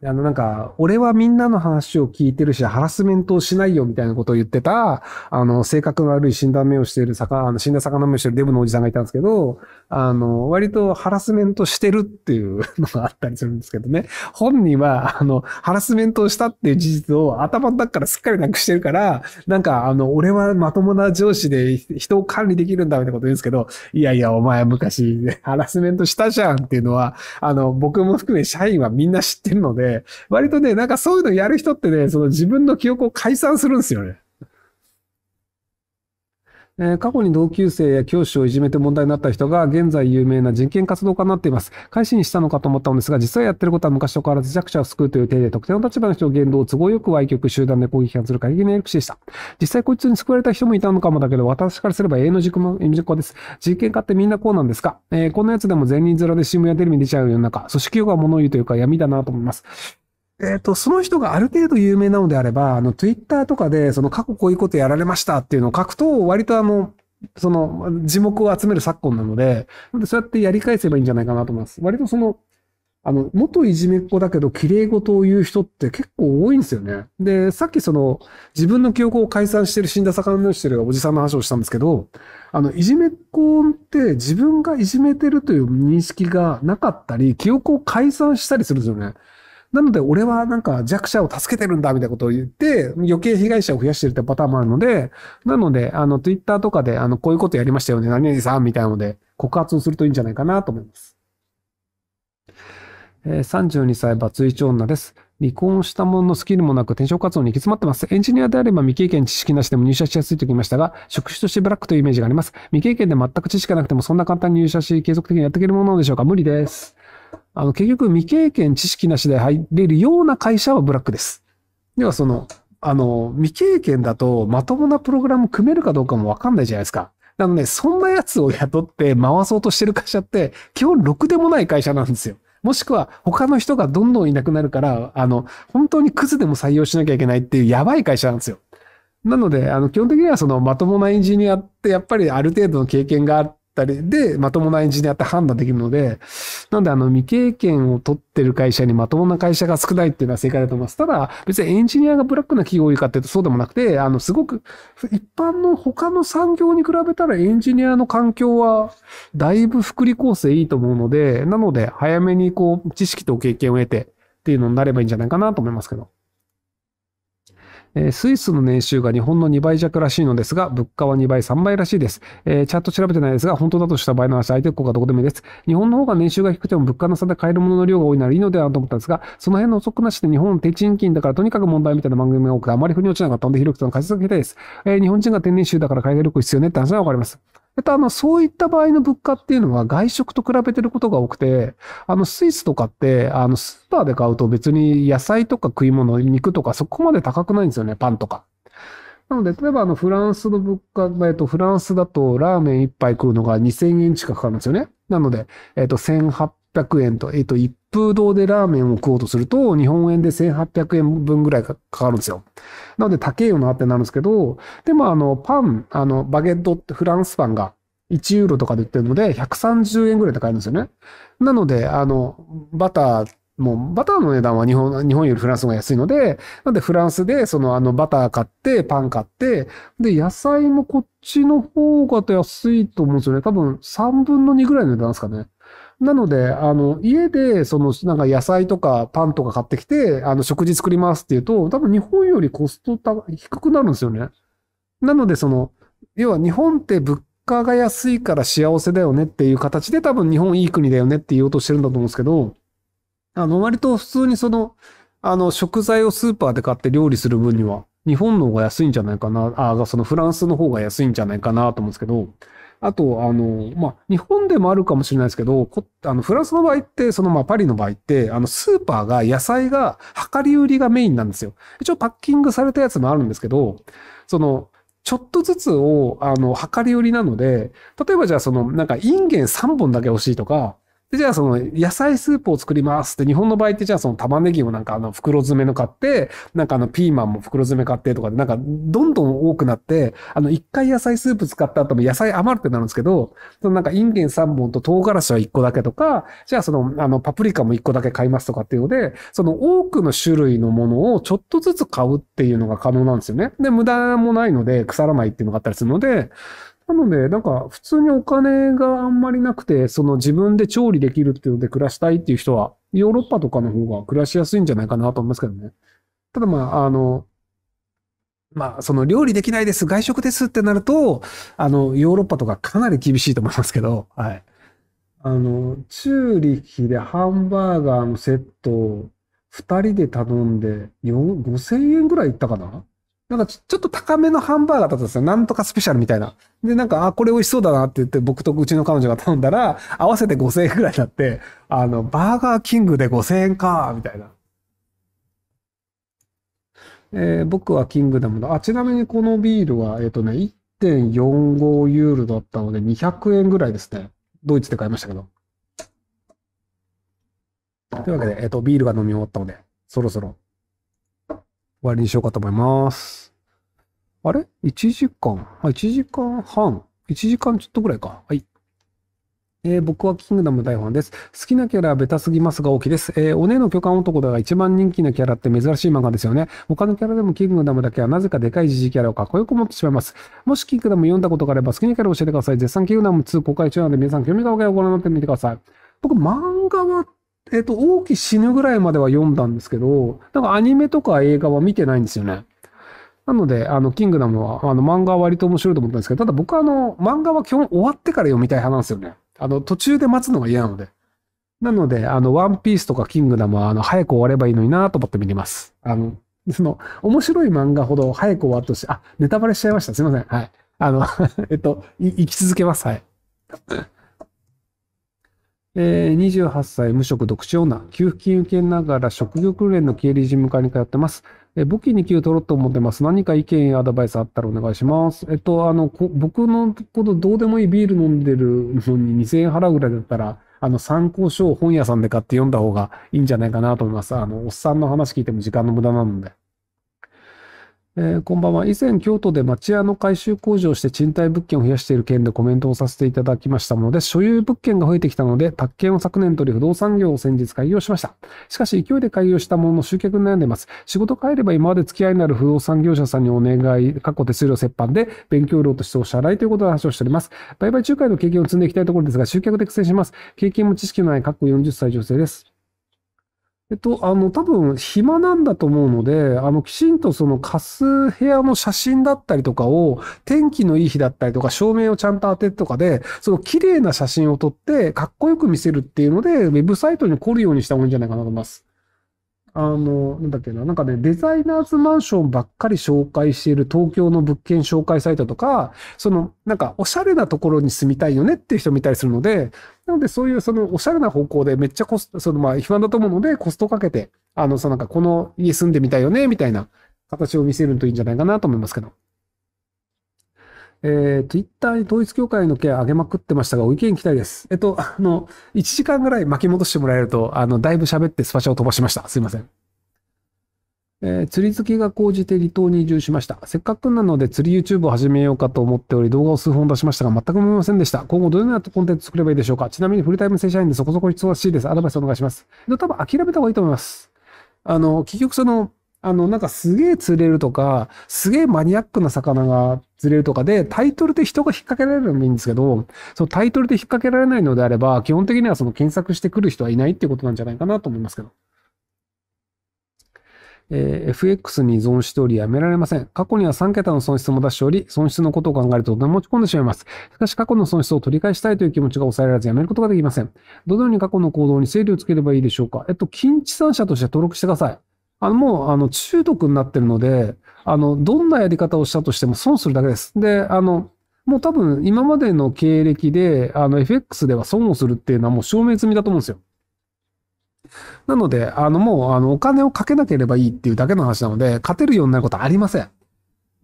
あのなんか、俺はみんなの話を聞いてるし、ハラスメントをしないよみたいなことを言ってた、あの、性格の悪い診断目をしてる魚、あの死んだ魚目をしてるデブのおじさんがいたんですけど、あの、割とハラスメントしてるっていうのがあったりするんですけどね。本人は、あの、ハラスメントをしたっていう事実を頭の中からすっかりなくしてるから、なんか、あの、俺はまともな上司で人を管理できるんだみたいなこと言うんですけど、いやいや、お前昔ハラスメントしたじゃんっていうのは、あの、僕も含め社員はみんな知ってるので、割とね、なんかそういうのやる人ってね、その自分の記憶を解散するんですよね。え過去に同級生や教師をいじめて問題になった人が現在有名な人権活動家になっています。改心したのかと思ったのですが、実際やってることは昔と変わらず弱者を救うという手で特定の立場の人を言動を都合よく歪曲、集団で攻撃をする過激な抑止でした。実際こいつに救われた人もいたのかもだけど、私からすれば永遠の実軸です。人権家ってみんなこうなんですか、えー、こんなやつでも善人面で新聞やテレビに出ちゃうような中、組織用が物言うというか闇だなと思います。えっ、ー、と、その人がある程度有名なのであれば、あの、Twitter とかで、その過去こういうことやられましたっていうのを書くと、割とあの、その、字幕を集める昨今なので、そうやってやり返せばいいんじゃないかなと思います。割とその、あの、元いじめっ子だけど、綺麗事を言う人って結構多いんですよね。で、さっきその、自分の記憶を解散してる死んだ魚のしてるおじさんの話をしたんですけど、あの、いじめっ子って自分がいじめてるという認識がなかったり、記憶を解散したりするんですよね。なので、俺はなんか弱者を助けてるんだみたいなことを言って、余計被害者を増やしてるってパターンもあるので、なので、あの、Twitter とかで、あの、こういうことやりましたよね、何々さんみたいなので、告発をするといいんじゃないかなと思います。えー、32歳、バツイチ女です。離婚したもののスキルもなく転職活動に行き詰まってます。エンジニアであれば未経験知識なしでも入社しやすいと言いましたが、職種としてブラックというイメージがあります。未経験で全く知識がなくてもそんな簡単に入社し、継続的にやっていけるものでしょうか無理です。あの、結局未経験知識なしで入れるような会社はブラックです。要はその、あの、未経験だとまともなプログラム組めるかどうかもわかんないじゃないですか。なので、そんなやつを雇って回そうとしてる会社って、基本ろくでもない会社なんですよ。もしくは他の人がどんどんいなくなるから、あの、本当にクズでも採用しなきゃいけないっていうやばい会社なんですよ。なので、あの、基本的にはそのまともなエンジニアってやっぱりある程度の経験があったりで、まともなエンジニアって判断できるので、なんであの未経験を取ってる会社にまともな会社が少ないっていうのは正解だと思います。ただ、別にエンジニアがブラックな企業多いかっていうとそうでもなくて、あの、すごく、一般の他の産業に比べたらエンジニアの環境は、だいぶ福利厚生いいと思うので、なので、早めにこう、知識と経験を得てっていうのになればいいんじゃないかなと思いますけど。えスイスの年収が日本の2倍弱らしいのですが、物価は2倍、3倍らしいです。えー、チャート調べてないですが、本当だとした場合の話、相手国がどこでもいいです。日本の方が年収が低くても物価の差で買えるものの量が多いならいいのではと思ったんですが、その辺の遅くなしで日本低賃金だからとにかく問題みたいな番組が多くて、あまり腑に落ちなかったので、広くての解説が聞きたいです。えー、日本人が天然収だから海外旅行必要ねって話はわかります。えっと、あの、そういった場合の物価っていうのは外食と比べてることが多くて、あの、スイスとかって、あの、スーパーで買うと別に野菜とか食い物、肉とかそこまで高くないんですよね、パンとか。なので、例えばあの、フランスの物価、えっと、フランスだとラーメン一杯食うのが2000円近くかかるんですよね。なので、えっと、1800 800円と、えっ、ー、と、一風堂でラーメンを食おうとすると、日本円で1800円分ぐらいかかるんですよ。なので、高いよなってなるんですけど、でも、あの、パン、あの、バゲットってフランスパンが1ユーロとかで売ってるので、130円ぐらいで買えるんですよね。なので、あの、バター、もうバターの値段は日本、日本よりフランスの方が安いので、なんでフランスでそのあのバター買って、パン買って、で、野菜もこっちの方が安いと思うんですよね。多分3分の2ぐらいの値段ですかね。なので、あの、家で、その、なんか野菜とかパンとか買ってきて、あの、食事作りますっていうと、多分日本よりコスト低くなるんですよね。なので、その、要は日本って物価が安いから幸せだよねっていう形で多分日本いい国だよねって言おうとしてるんだと思うんですけど、あの、割と普通にその、あの、食材をスーパーで買って料理する分には、日本の方が安いんじゃないかな、あ、そのフランスの方が安いんじゃないかなと思うんですけど、あと、あの、まあ、日本でもあるかもしれないですけど、あのフランスの場合って、その、まあ、パリの場合って、あの、スーパーが野菜が、量り売りがメインなんですよ。一応パッキングされたやつもあるんですけど、その、ちょっとずつを、あの、量り売りなので、例えばじゃあその、なんか、インゲン3本だけ欲しいとか、で、じゃあその野菜スープを作りますって、日本の場合ってじゃあその玉ねぎをなんかあの袋詰めの買って、なんかあのピーマンも袋詰め買ってとかで、なんかどんどん多くなって、あの一回野菜スープ使った後も野菜余るってなるんですけど、そのなんかインゲン3本と唐辛子は1個だけとか、じゃあそのあのパプリカも1個だけ買いますとかっていうので、その多くの種類のものをちょっとずつ買うっていうのが可能なんですよね。で、無駄もないので腐らないっていうのがあったりするので、なので、なんか普通にお金があんまりなくて、その自分で調理できるっていうので暮らしたいっていう人は、ヨーロッパとかの方が暮らしやすいんじゃないかなと思いますけどね。ただまあ、あの、まあ、その料理できないです、外食ですってなると、あの、ヨーロッパとかかなり厳しいと思いますけど、はい。あの、チューリッヒでハンバーガーのセットを2人で頼んで、5000円ぐらいいったかななんかちょっと高めのハンバーガーだったんですよ。なんとかスペシャルみたいな。で、なんか、あ、これ美味しそうだなって言って、僕とうちの彼女が頼んだら、[laughs] 合わせて5000円くらいになって、あの、バーガーキングで5000円か、みたいな。えー、僕はキングダムだ。あ、ちなみにこのビールは、えっ、ー、とね、1.45ユーロだったので200円ぐらいですね。ドイツで買いましたけど。というわけで、えっ、ー、と、ビールが飲み終わったので、そろそろ終わりにしようかと思います。あれ ?1 時間あ、1時間半 ?1 時間ちょっとぐらいか。はい。えー、僕はキングダム大ファンです。好きなキャラはベタすぎますが大きいです。えー、お姉の巨漢男だが一番人気なキャラって珍しい漫画ですよね。他のキャラでもキングダムだけはなぜかでかいじじキャラをかっこよく持ってしまいます。もしキングダム読んだことがあれば好きなキャラを教えてください。絶賛キングダム2公開中なので皆さん興味深あるご覧になってみてください。僕漫画はえっ、と、大き死ぬぐらいまでは読んだんですけど、なんかアニメとか映画は見てないんですよね。なので、あの、キングダムは、あの、漫画は割と面白いと思ったんですけど、ただ僕はあの、漫画は基本終わってから読みたい派なんですよね。あの、途中で待つのが嫌なので。なので、あの、ワンピースとかキングダムは、あの、早く終わればいいのになと思って見れます。あの、その、面白い漫画ほど早く終わってほしい。あ、ネタバレしちゃいました。すいません。はい。あの [laughs] えっと、い、生き続けます。はい。えー、28歳無職独身女、給付金受けながら職業訓練の経理事務課に通ってます。えー、簿記2級取ろうと思ってます。何か意見やアドバイスあったらお願いします。えっと、あの、僕のことどうでもいいビール飲んでるのに2000円払うぐらいだったら、あの、参考書を本屋さんで買って読んだ方がいいんじゃないかなと思います。あの、おっさんの話聞いても時間の無駄なので。えー、こんばんは。以前、京都で町屋の改修工事をして賃貸物件を増やしている件でコメントをさせていただきましたもので、所有物件が増えてきたので、宅建を昨年取り不動産業を先日開業しました。しかし、勢いで開業したものの集客に悩んでいます。仕事変えれば今まで付き合いのある不動産業者さんにお願い、過去手数料折半で勉強料としてお支払いということで話をしております。売買仲介の経験を積んでいきたいところですが、集客で苦戦します。経験も知識のない過去40歳女性です。えっと、あの、多分、暇なんだと思うので、あの、きちんとその貸す部屋の写真だったりとかを、天気のいい日だったりとか、照明をちゃんと当てとかで、その綺麗な写真を撮って、かっこよく見せるっていうので、ウェブサイトに来るようにした方がいいんじゃないかなと思います。あの、なんだっけな、なんかね、デザイナーズマンションばっかり紹介している東京の物件紹介サイトとか、その、なんか、おしゃれなところに住みたいよねっていう人見たりするので、なので、そういう、その、おしゃれな方向でめっちゃコスト、その、まあ、不安だと思うので、コストかけて、あの、そのなんか、この家住んでみたいよね、みたいな形を見せるといいんじゃないかなと思いますけど。えー、ツイッターに統一協会の件上げまくってましたが、ご意見期待です。えっと、あの、1時間ぐらい巻き戻してもらえると、あの、だいぶ喋ってスパシャを飛ばしました。すいません。えー、釣り好きが高じて離島に移住しました。せっかくなので釣り YouTube を始めようかと思っており、動画を数本出しましたが、全く見ませんでした。今後どのようなコンテンツ作ればいいでしょうかちなみにフルタイム正社員でそこそこ忙しいです。アドバイスお願いします。多分諦めた方がいいと思います。あの、結局その、あの、なんかすげえ釣れるとか、すげえマニアックな魚が釣れるとかで、タイトルで人が引っ掛けられるのもいいんですけど、そのタイトルで引っ掛けられないのであれば、基本的にはその検索してくる人はいないっていうことなんじゃないかなと思いますけど。えー、FX に依存しておりやめられません。過去には3桁の損失も出しており、損失のことを考えるととてち込んでしまいます。しかし過去の損失を取り返したいという気持ちが抑えられずやめることができません。どのように過去の行動に整理をつければいいでしょうかえっと、近地産者として登録してください。あの、もう、あの、中毒になってるので、あの、どんなやり方をしたとしても損するだけです。で、あの、もう多分今までの経歴で、あの、FX では損をするっていうのはもう証明済みだと思うんですよ。なので、あの、もう、あの、お金をかけなければいいっていうだけの話なので、勝てるようになることはありません。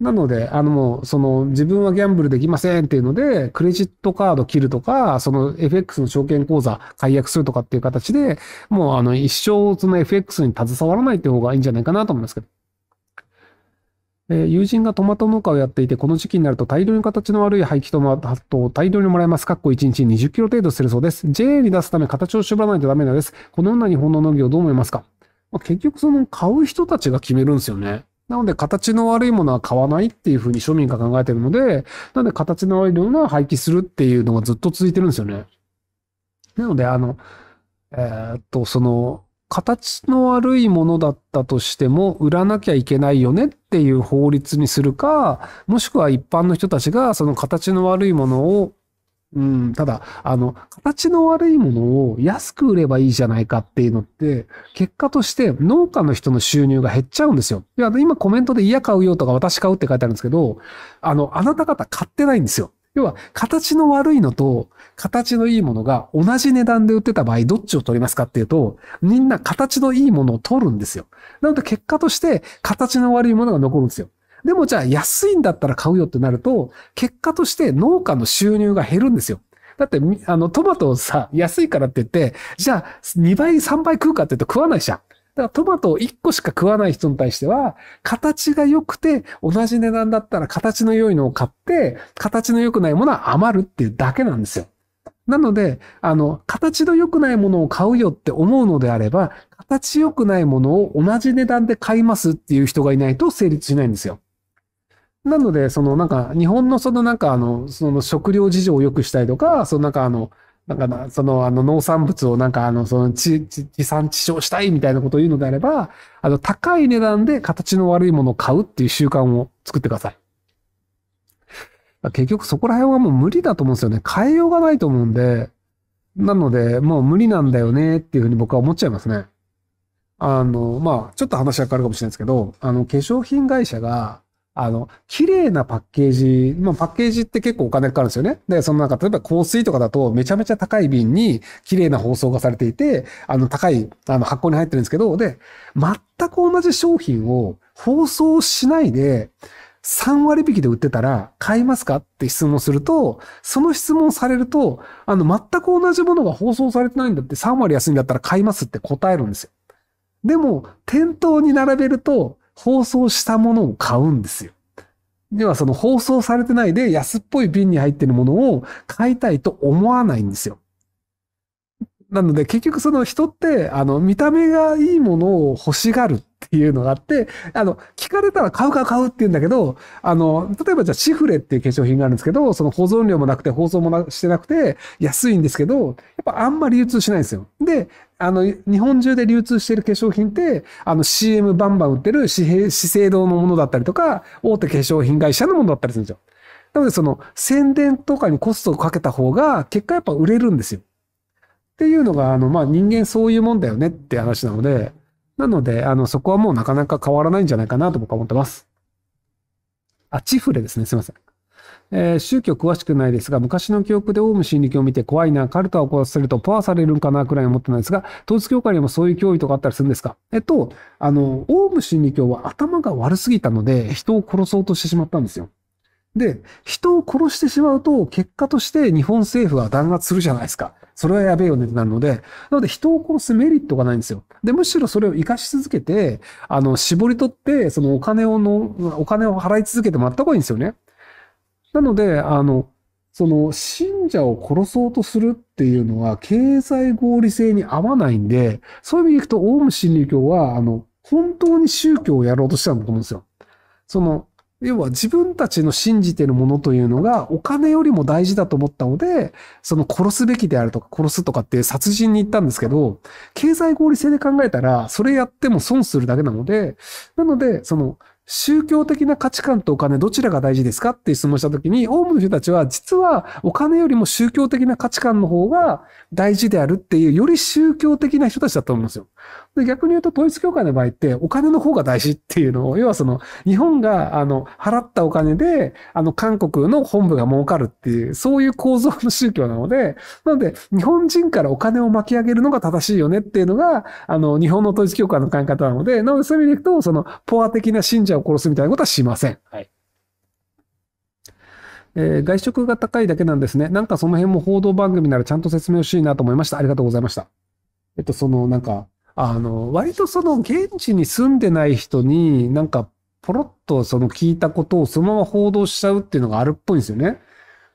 なので、あのもう、その自分はギャンブルできませんっていうので、クレジットカード切るとか、その FX の証券口座解約するとかっていう形で、もうあの一生その FX に携わらないって方がいいんじゃないかなと思いますけど。え友人がトマト農家をやっていて、この時期になると大量に形の悪い廃棄トマトを大量にもらえます。かっこ1日20キロ程度するそうです。JA に出すため形を絞らないとダメなんです。このような日本の農業どう思いますか、まあ、結局その買う人たちが決めるんですよね。なので、形の悪いものは買わないっていうふうに庶民が考えてるので、なので、形の悪いものは廃棄するっていうのがずっと続いてるんですよね。なので、あの、えー、っと、その、形の悪いものだったとしても、売らなきゃいけないよねっていう法律にするか、もしくは一般の人たちがその形の悪いものをうん、ただ、あの、形の悪いものを安く売ればいいじゃないかっていうのって、結果として農家の人の収入が減っちゃうんですよ。いや、今コメントで嫌買うよとか私買うって書いてあるんですけど、あの、あなた方買ってないんですよ。要は、形の悪いのと、形のいいものが同じ値段で売ってた場合、どっちを取りますかっていうと、みんな形のいいものを取るんですよ。なので、結果として、形の悪いものが残るんですよ。でもじゃあ安いんだったら買うよってなると、結果として農家の収入が減るんですよ。だって、あの、トマトをさ、安いからって言って、じゃあ2倍、3倍食うかって言うと食わないじゃん。だからトマトを1個しか食わない人に対しては、形が良くて、同じ値段だったら形の良いのを買って、形の良くないものは余るっていうだけなんですよ。なので、あの、形の良くないものを買うよって思うのであれば、形良くないものを同じ値段で買いますっていう人がいないと成立しないんですよ。なので、そのなんか、日本のそのなんかあの、その食料事情を良くしたいとか、そのなんかあの、なんかな、その、あの、農産物をなんか、あの、その、地、地産地消したいみたいなことを言うのであれば、あの、高い値段で形の悪いものを買うっていう習慣を作ってください。結局そこら辺はもう無理だと思うんですよね。変えようがないと思うんで、なので、もう無理なんだよねっていうふうに僕は思っちゃいますね。あの、まあ、ちょっと話が変わるかもしれないですけど、あの、化粧品会社が、あの、綺麗なパッケージ、まあ、パッケージって結構お金かかるんですよね。で、そのなんか、例えば香水とかだと、めちゃめちゃ高い瓶に綺麗な包装がされていて、あの、高い、あの、箱に入ってるんですけど、で、全く同じ商品を包装しないで、3割引きで売ってたら買いますかって質問すると、その質問されると、あの、全く同じものが放送されてないんだって3割安いんだったら買いますって答えるんですよ。でも、店頭に並べると、放送したものを買うんですよ。ではその放送されてないで安っぽい瓶に入ってるものを買いたいと思わないんですよ。なので結局その人ってあの見た目がいいものを欲しがるっていうのがあってあの聞かれたら買う買う買うって言うんだけどあの例えばじゃあシフレっていう化粧品があるんですけどその保存量もなくて包装もなしてなくて安いんですけどやっぱあんまり流通しないんですよ。であの日本中で流通している化粧品ってあの CM バンバン売ってる資生堂のものだったりとか大手化粧品会社のものだったりするんですよ。なのでその宣伝とかにコストをかけた方が結果やっぱ売れるんですよ。っていうのが、あの、まあ、人間そういうもんだよねって話なので、なので、あの、そこはもうなかなか変わらないんじゃないかなと僕は思ってます。あ、チフレですね。すいません。えー、宗教詳しくないですが、昔の記憶でオウム真理教を見て怖いな、カルタを壊せるとパワーされるんかな、くらい思ってないですが、統一教会にもそういう脅威とかあったりするんですかえっと、あの、オウム真理教は頭が悪すぎたので、人を殺そうとしてしまったんですよ。で、人を殺してしまうと、結果として日本政府は弾圧するじゃないですか。それはやべえよねってなるので、なので人を殺すメリットがないんですよ。で、むしろそれを活かし続けて、あの、絞り取って、そのお金をの、お金を払い続けてもらった方がいいんですよね。なので、あの、その信者を殺そうとするっていうのは経済合理性に合わないんで、そういう意味でいくとオウム真理教は、あの、本当に宗教をやろうとしたんだと思うんですよ。その、要は自分たちの信じてるものというのがお金よりも大事だと思ったので、その殺すべきであるとか殺すとかって殺人に行ったんですけど、経済合理性で考えたら、それやっても損するだけなので、なので、その、宗教的な価値観とお金どちらが大事ですかって質問したときに、オウムの人たちは実はお金よりも宗教的な価値観の方が大事であるっていう、より宗教的な人たちだと思うんですよ。で、逆に言うと統一教会の場合ってお金の方が大事っていうのを、要はその日本があの払ったお金で、あの韓国の本部が儲かるっていう、そういう構造の宗教なので、なので日本人からお金を巻き上げるのが正しいよねっていうのが、あの日本の統一教会の考え方なので、なのでそういう意味でいくと、そのポア的な信者を殺すみたいなことはしません。はい。えー、外食が高いだけなんですね。なんかその辺も報道番組ならちゃんと説明をしいなと思いました。ありがとうございました。えっと、その、なんか、あの、割とその現地に住んでない人になんかポロッとその聞いたことをそのまま報道しちゃうっていうのがあるっぽいんですよね。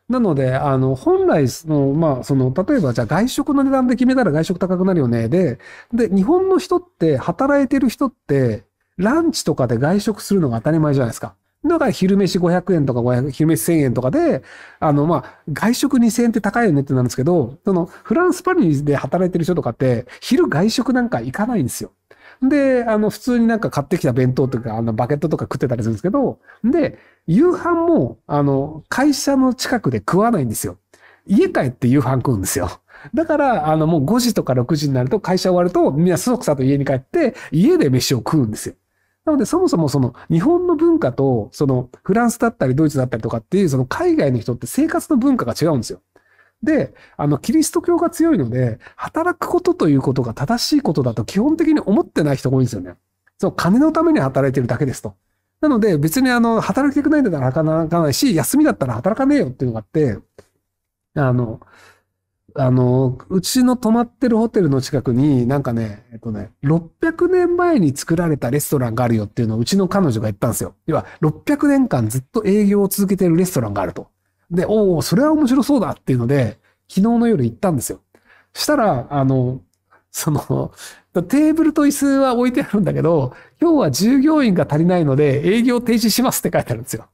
なので、あの、本来、その、まあ、その、例えば、じゃあ外食の値段で決めたら外食高くなるよね。で、で、日本の人って、働いてる人って、ランチとかで外食するのが当たり前じゃないですか。のが昼飯500円とか500、昼飯1000円とかで、あの、ま外食2000円って高いよねってなんですけど、その、フランスパリで働いてる人とかって、昼外食なんか行かないんですよ。で、あの、普通になんか買ってきた弁当とか、あの、バケットとか食ってたりするんですけど、で、夕飯も、あの、会社の近くで食わないんですよ。家帰って夕飯食うんですよ。だから、あの、もう5時とか6時になると、会社終わると、みんなそそくさと家に帰って、家で飯を食うんですよ。なので、そもそもその日本の文化と、そのフランスだったりドイツだったりとかっていう、その海外の人って生活の文化が違うんですよ。で、あの、キリスト教が強いので、働くことということが正しいことだと基本的に思ってない人が多いんですよね。そう、金のために働いてるだけですと。なので、別にあの、働きたくないんだったら働かないし、休みだったら働かねえよっていうのがあって、あの、あの、うちの泊まってるホテルの近くに、なんかね、えっとね、600年前に作られたレストランがあるよっていうのをうちの彼女が言ったんですよ。要は、600年間ずっと営業を続けてるレストランがあると。で、おお、それは面白そうだっていうので、昨日の夜行ったんですよ。したら、あの、その、テーブルと椅子は置いてあるんだけど、今日は従業員が足りないので営業停止しますって書いてあるんですよ。。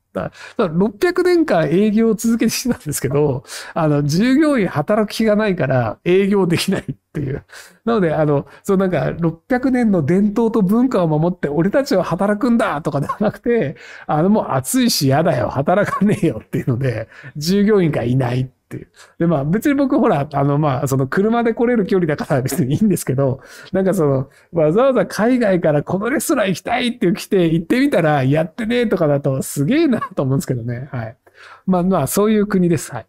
600年間営業を続けてきたんですけど、あの、従業員働く気がないから営業できないっていう。なので、あの、そうなんか600年の伝統と文化を守って俺たちは働くんだとかではなくて、あの、もう暑いし嫌だよ、働かねえよっていうので、従業員がいないっていう。で、まあ別に僕ほら、あのまあその車で来れる距離だから別にいいんですけど、なんかその、わざわざ海外からこのレストラン行きたいって来て行ってみたらやってねえとかだとすげえなと思うんですけどね。はい。まあまあそういう国です。はい。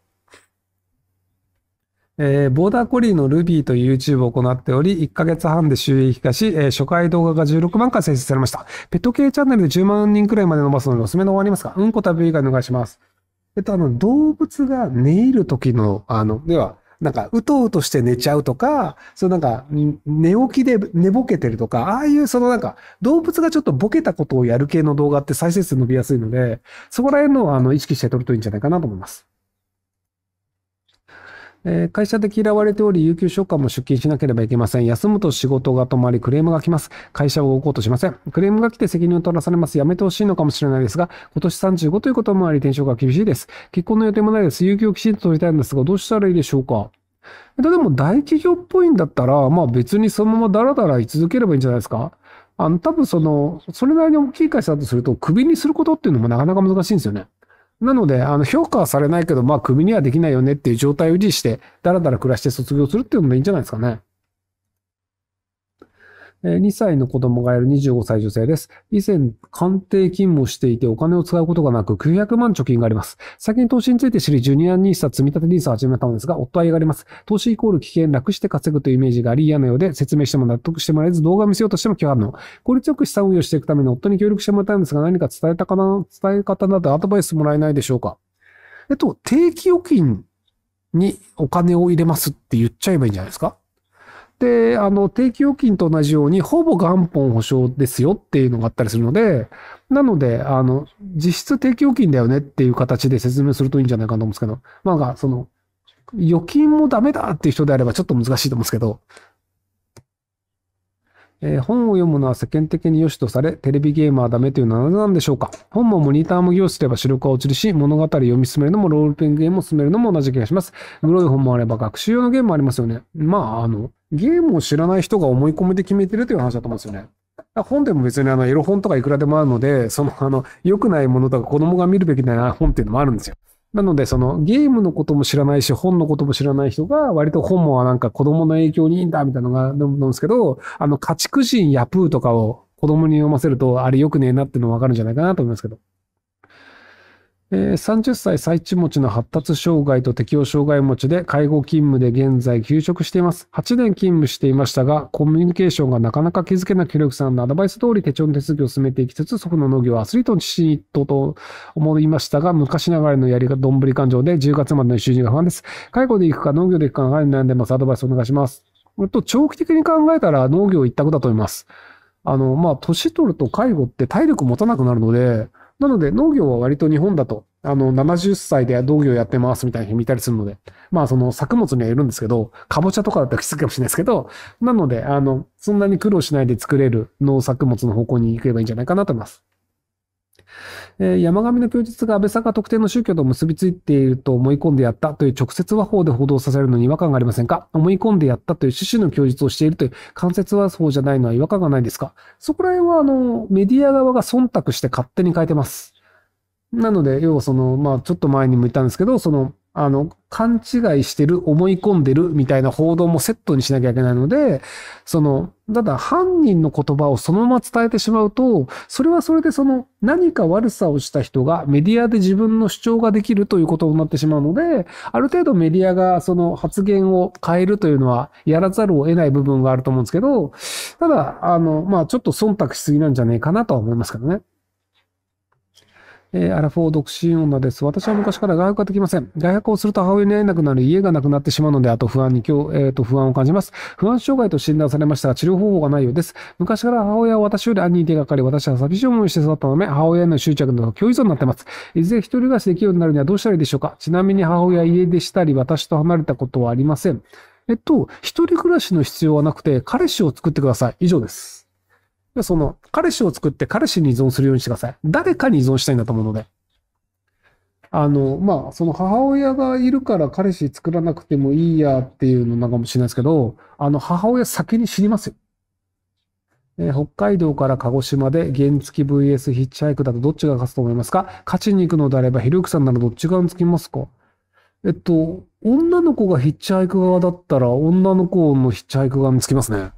えー、ボーダーコリーのルビーという YouTube を行っており、1ヶ月半で収益化し、えー、初回動画が16万回再生されました。ペット系チャンネルで10万人くらいまで伸ばすのでおすすめの終わりますかうんこ食べ以外お願いします。えっと、あの、動物が寝入る時の、あの、では、なんか、うとうとして寝ちゃうとか、そのなんか、寝起きで寝ぼけてるとか、ああいうそのなんか、動物がちょっとぼけたことをやる系の動画って再生数伸びやすいので、そこら辺のあの、意識して撮るといいんじゃないかなと思います。えー、会社で嫌われており、有給消化も出勤しなければいけません。休むと仕事が止まり、クレームが来ます。会社を動こうとしません。クレームが来て責任を取らされます。やめてほしいのかもしれないですが、今年35ということもあり、転職が厳しいです。結婚の予定もないです。有給をきちんと取りたいんですが、どうしたらいいでしょうかえでも大企業っぽいんだったら、まあ別にそのままダラダラ居続ければいいんじゃないですかあの、多分その、それなりに大きい会社だとすると、クビにすることっていうのもなかなか難しいんですよね。なので、あの、評価はされないけど、まあ、組にはできないよねっていう状態を維持して、だらだら暮らして卒業するっていうのもいいんじゃないですかね。2歳の子供がいる25歳女性です。以前、官邸勤務をしていてお金を使うことがなく900万貯金があります。最近投資について知り、ジュニアニーサ a 積立ニーサ a を始めたのですが、夫は嫌がります。投資イコール危険、楽して稼ぐというイメージがあり嫌なようで、説明しても納得してもらえず、動画を見せようとしても拒反の。効率よく資産運用していくために夫に協力してもらったんですが、何か伝えたかな、伝え方などアドバイスもらえないでしょうか。えっと、定期預金にお金を入れますって言っちゃえばいいんじゃないですか、あの、定期預金と同じように、ほぼ元本保証ですよっていうのがあったりするので、なので、あの、実質定期預金だよねっていう形で説明するといいんじゃないかと思うんですけど、まあ、がその、預金もダメだっていう人であればちょっと難しいと思うんですけど、えー、本を読むのは世間的に良しとされ、テレビゲーーはダメというのは何なんでしょうか本もモニターも用意すれば視力は落ちるし、物語を読み進めるのもロールペンゲームを進めるのも同じ気がします。グロい本もあれば学習用のゲームもありますよね。まあ、あの、ゲームを知らない人が思い込みで決めてるという話だと思うんですよね。本でも別にあの、エロ本とかいくらでもあるので、そのあの、良くないものとか子供が見るべきな本っていうのもあるんですよ。なので、そのゲームのことも知らないし、本のことも知らない人が、割と本もなんか子供の影響にいいんだ、みたいなのがあるんですけど、あの、家畜人やプーとかを子供に読ませると、あれ良くねえなっていうのわかるんじゃないかなと思いますけど。えー、30歳最中持ちの発達障害と適応障害持ちで介護勤務で現在休職しています。8年勤務していましたが、コミュニケーションがなかなか気づけない記録さんのアドバイス通り手帳の手続きを進めていきつつ、祖父の農業はアスリートの父にとと思いましたが、昔ながらのやりがどんぶり感情で10月までの収入が不安です。介護で行くか農業で行くか悩んでます。アドバイスお願いします。と長期的に考えたら農業一択だと思います。あの、まあ、年取ると介護って体力持たなくなるので、なので農業は割と日本だと、あの、70歳で農業やってますみたいな人見たりするので、まあその作物にはいるんですけど、かぼちゃとかだったらきついかもしれないですけど、なので、あの、そんなに苦労しないで作れる農作物の方向に行けばいいんじゃないかなと思います。え山上の供述が安倍さんが特定の宗教と結びついていると思い込んでやったという直接和法で報道させるのに違和感がありませんか思い込んでやったという趣旨の供述をしているという間接和法じゃないのは違和感がないですかそこら辺は、あの、メディア側が忖度して勝手に変えてます。なので、要はその、まあ、ちょっと前にも言ったんですけど、その、あの、勘違いしてる、思い込んでるみたいな報道もセットにしなきゃいけないので、その、ただ犯人の言葉をそのまま伝えてしまうと、それはそれでその何か悪さをした人がメディアで自分の主張ができるということになってしまうので、ある程度メディアがその発言を変えるというのはやらざるを得ない部分があると思うんですけど、ただ、あの、まあちょっと忖度しすぎなんじゃねえかなとは思いますけどね。えー、アラフォー独身女です。私は昔から外泊ができません。外泊をすると母親に会えなくなる家がなくなってしまうので、あと不安に今日、えっ、ー、と、不安を感じます。不安障害と診断されましたが、治療方法がないようです。昔から母親は私より兄に手がかり、私は寂しい思いをして育ったため、母親への執着なの共依存になっています。いずれ一人暮らしできるようになるにはどうしたらいいでしょうかちなみに母親は家出したり、私と離れたことはありません。えっと、一人暮らしの必要はなくて、彼氏を作ってください。以上です。その、彼氏を作って彼氏に依存するようにしてください。誰かに依存したいんだと思うので。あの、まあ、その母親がいるから彼氏作らなくてもいいやっていうのなのかもしれないですけど、あの、母親先に死にますよ。え北海道から鹿児島で原付 VS ヒッチハイクだとどっちが勝つと思いますか勝ちに行くのであれば、ひろゆきさんならどっち側につきますかえっと、女の子がヒッチハイク側だったら、女の子のヒッチハイク側につきますね。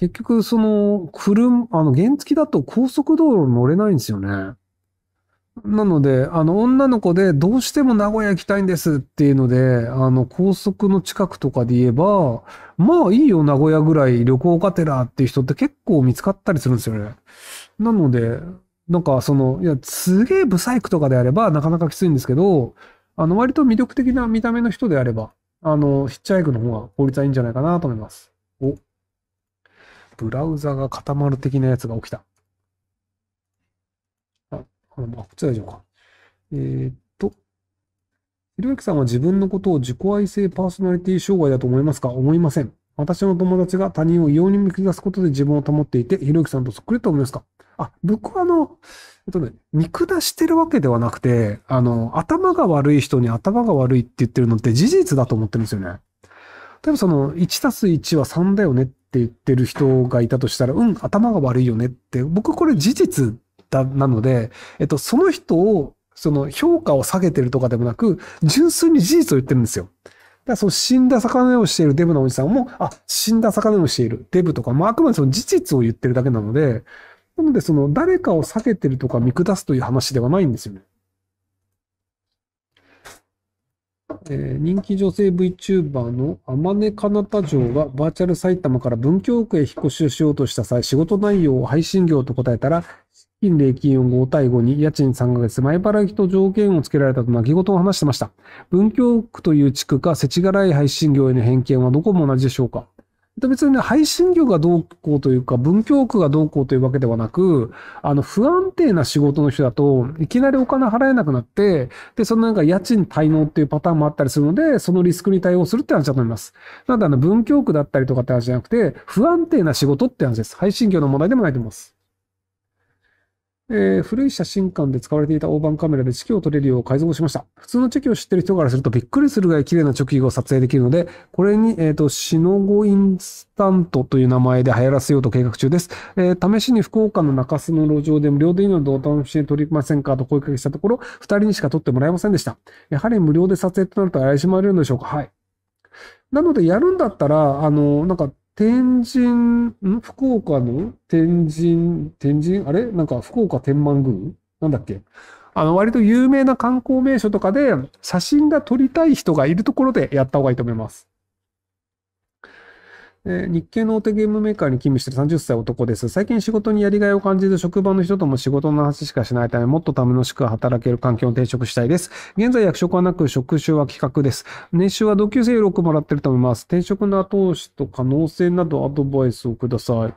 結局、その、車、あの、原付だと高速道路乗れないんですよね。なので、あの、女の子でどうしても名古屋行きたいんですっていうので、あの、高速の近くとかで言えば、まあいいよ、名古屋ぐらい旅行がてらっていう人って結構見つかったりするんですよね。なので、なんかその、いや、すげえブサイクとかであればなかなかきついんですけど、あの、割と魅力的な見た目の人であれば、あの、ヒッチハイクの方が効率はいいんじゃないかなと思います。お。ブラウザが固まる的なやつが起きた。あ、あまあ、こっち大丈夫か。えー、っと、ひろゆきさんは自分のことを自己愛性パーソナリティ障害だと思いますか思いません。私の友達が他人を異様に見下すことで自分を保っていて、ひろゆきさんとそっくりと思いますかあ、僕はあの、えっとね、見下してるわけではなくて、あの、頭が悪い人に頭が悪いって言ってるのって事実だと思ってるんですよね。例えばその、1たす1は3だよねってって言ってる人がいたとしたら、うん、頭が悪いよねって、僕これ事実だ、なので、えっと、その人を、その評価を下げてるとかでもなく、純粋に事実を言ってるんですよ。だからその死んだ魚をしているデブのおじさんも、あ、死んだ魚をしているデブとか、まあ、あくまでその事実を言ってるだけなので、なのでその誰かを避けてるとか見下すという話ではないんですよね。えー、人気女性 VTuber のあまねかなた城がバーチャル埼玉から文京区へ引っ越しをしようとした際、仕事内容を配信業と答えたら、金礼金を5対5に家賃3ヶ月前払いと条件をつけられたと泣き言を話してました。文京区という地区か世知辛い配信業への偏見はどこも同じでしょうか別に、ね、配信業がどうこうというか、文京区がどうこうというわけではなく、あの、不安定な仕事の人だと、いきなりお金払えなくなって、で、そのなんか家賃滞納っていうパターンもあったりするので、そのリスクに対応するって話だと思います。なので、あの、文京区だったりとかって話じゃなくて、不安定な仕事って話です。配信業の問題でもないと思います。えー、古い写真館で使われていた大判カメラでチキを撮れるよう改造しました。普通のチキを知ってる人からするとびっくりするぐらい綺麗なチョキを撮影できるので、これに、えっ、ー、と、シノゴインスタントという名前で流行らせようと計画中です。えー、試しに福岡の中洲の路上で無料でいいのでお楽しみに撮りませんかと声かけしたところ、二人にしか撮ってもらえませんでした。やはり無料で撮影となると怪しまれるのでしょうかはい。なので、やるんだったら、あの、なんか、天神、ん福岡の天神、天神あれなんか福岡天満宮なんだっけあの、割と有名な観光名所とかで写真が撮りたい人がいるところでやった方がいいと思います。え日系の大手ゲームメーカーに勤務してる30歳男です。最近仕事にやりがいを感じず、職場の人とも仕事の話しかしないため、もっと楽しく働ける環境を転職したいです。現在役職はなく、職種は企画です。年収は同級生よくもらってると思います。転職の後押しと可能性などアドバイスをください。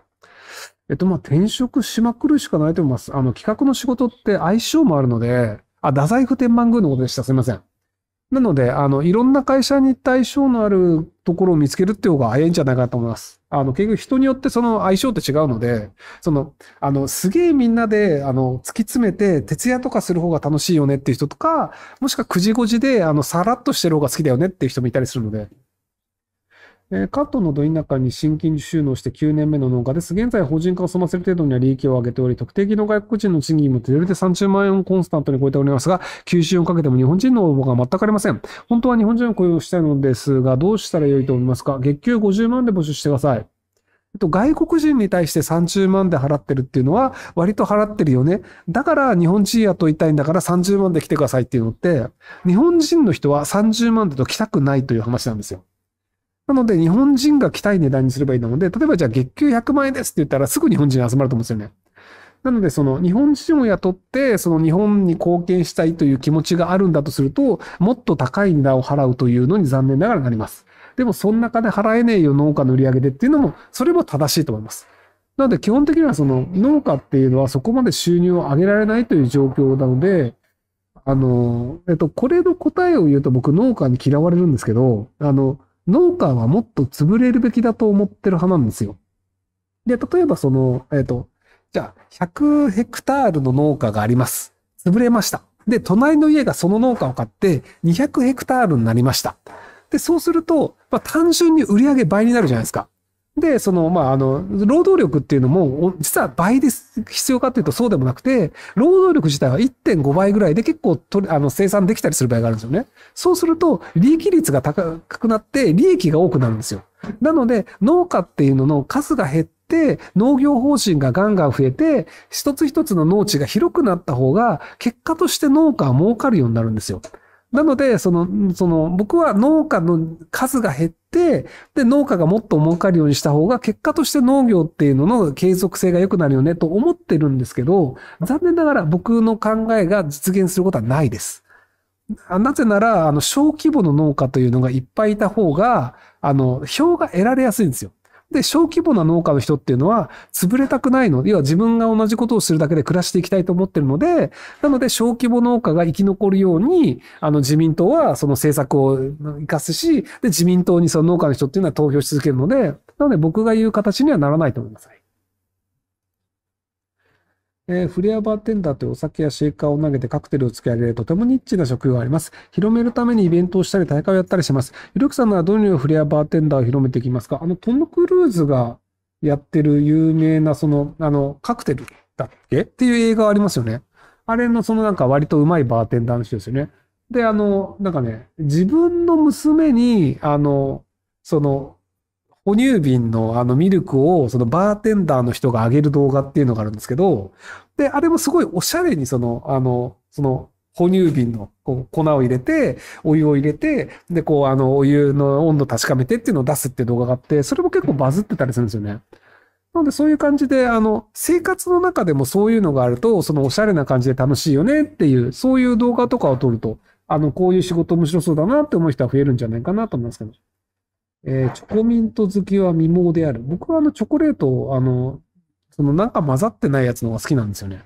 えっと、ま、転職しまくるしかないと思います。あの、企画の仕事って相性もあるので、あ、太宰府天満宮のことでした。すいません。なので、あの、いろんな会社に対象のあるところを見つけるっていう方が早いんじゃないかと思います。あの、結局人によってその相性って違うので、その、あの、すげえみんなで、あの、突き詰めて、徹夜とかする方が楽しいよねっていう人とか、もしくは9時5時で、あの、さらっとしてる方が好きだよねっていう人もいたりするので、えカットのど田舎に新規収納して9年目の農家です。現在、法人化を済ませる程度には利益を上げており、特定技能外国人の賃金もとよりで30万円をコンスタントに超えておりますが、吸収をかけても日本人の応募が全くありません。本当は日本人を雇用したいのですが、どうしたらよいと思いますか月給50万で募集してください。えっと、外国人に対して30万で払ってるっていうのは、割と払ってるよね。だから日本人雇いたいんだから30万で来てくださいっていうのって、日本人の人は30万でと来たくないという話なんですよ。なので、日本人が来たい値段にすればいいので、例えばじゃあ月給100万円ですって言ったら、すぐ日本人が集まると思うんですよね。なので、その日本人を雇って、その日本に貢献したいという気持ちがあるんだとすると、もっと高い値段を払うというのに残念ながらなります。でも、そんな金払えねえよ、農家の売り上げでっていうのも、それも正しいと思います。なので、基本的にはその農家っていうのはそこまで収入を上げられないという状況なので、あの、えっと、これの答えを言うと僕農家に嫌われるんですけど、あの、農家はもっと潰れるべきだと思ってる派なんですよ。で、例えばその、えっ、ー、と、じゃあ、100ヘクタールの農家があります。潰れました。で、隣の家がその農家を買って、200ヘクタールになりました。で、そうすると、まあ、単純に売り上げ倍になるじゃないですか。で、その、まあ、あの、労働力っていうのも、実は倍です、必要かっていうとそうでもなくて、労働力自体は1.5倍ぐらいで結構取あの生産できたりする場合があるんですよね。そうすると、利益率が高くなって、利益が多くなるんですよ。なので、農家っていうのの数が減って、農業方針がガンガン増えて、一つ一つの農地が広くなった方が、結果として農家は儲かるようになるんですよ。なので、その、その、僕は農家の数が減って、、で、農家がもっと儲かるようにした方が、結果として農業っていうのの継続性が良くなるよねと思ってるんですけど、残念ながら僕の考えが実現することはないです。なぜなら、あの、小規模の農家というのがいっぱいいた方が、あの、票が得られやすいんですよ。で、小規模な農家の人っていうのは、潰れたくないの。要は自分が同じことをするだけで暮らしていきたいと思ってるので、なので、小規模農家が生き残るように、あの、自民党はその政策を生かすし、で、自民党にその農家の人っていうのは投票し続けるので、なので僕が言う形にはならないと思います。えー、フレアバーテンダーというお酒やシェイカーを投げてカクテルを付け上げるとてもニッチな職業があります。広めるためにイベントをしたり大会をやったりします。ゆるくさんならどのようにフレアバーテンダーを広めていきますかあの、トム・クルーズがやってる有名なその、あの、カクテルだっけっていう映画ありますよね。あれのそのなんか割とうまいバーテンダーの人ですよね。で、あの、なんかね、自分の娘に、あの、その、哺乳瓶のあのミルクをそのバーテンダーの人があげる動画っていうのがあるんですけど、で、あれもすごいおしゃれにその、あの、その、哺乳瓶のこう粉を入れて、お湯を入れて、で、こう、あの、お湯の温度確かめてっていうのを出すっていう動画があって、それも結構バズってたりするんですよね。なので、そういう感じで、あの、生活の中でもそういうのがあると、そのおしゃれな感じで楽しいよねっていう、そういう動画とかを撮ると、あの、こういう仕事面白そうだなって思う人は増えるんじゃないかなと思いますけど。えー、チョコミント好きは未毛である。僕はあのチョコレート、あの、そのなんか混ざってないやつの方が好きなんですよね。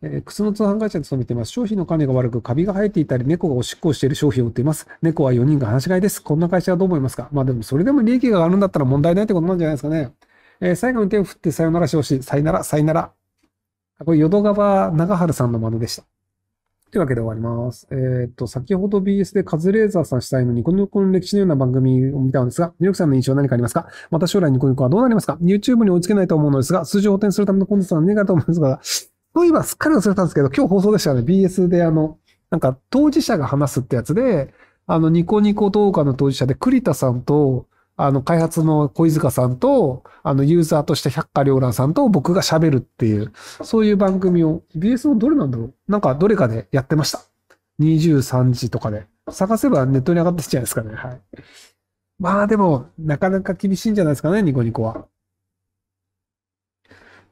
えー、靴の通販会社に勤めています。商品の管理が悪く、カビが生えていたり、猫がおしっこをしている商品を売っています。猫は4人が話し飼いです。こんな会社はどう思いますかまあでも、それでも利益があるんだったら問題ないってことなんじゃないですかね。えー、最後に手を振ってさよならしてほしい。さよなら、さよなら。これ、淀川長春さんの真似でした。というわけで終わります。えー、っと、先ほど BS でカズレーザーさん主催のニコニコの歴史のような番組を見たのですが、ニューヨークさんの印象は何かありますかまた将来ニコニコはどうなりますか ?YouTube に追いつけないと思うのですが、数字を補填するためのコンテンツは何かと思いますが、そういえばすっかり忘れたんですけど、今日放送でしたね。BS であの、なんか当事者が話すってやつで、あの、ニコニコ動画の当事者で栗田さんと、あの、開発の小塚さんと、あの、ユーザーとして百花繚乱さんと僕が喋るっていう、そういう番組を、BS のどれなんだろうなんか、どれかでやってました。23時とかで。探せばネットに上がってきちゃうんですかね。はい。まあでも、なかなか厳しいんじゃないですかね、ニコニコは。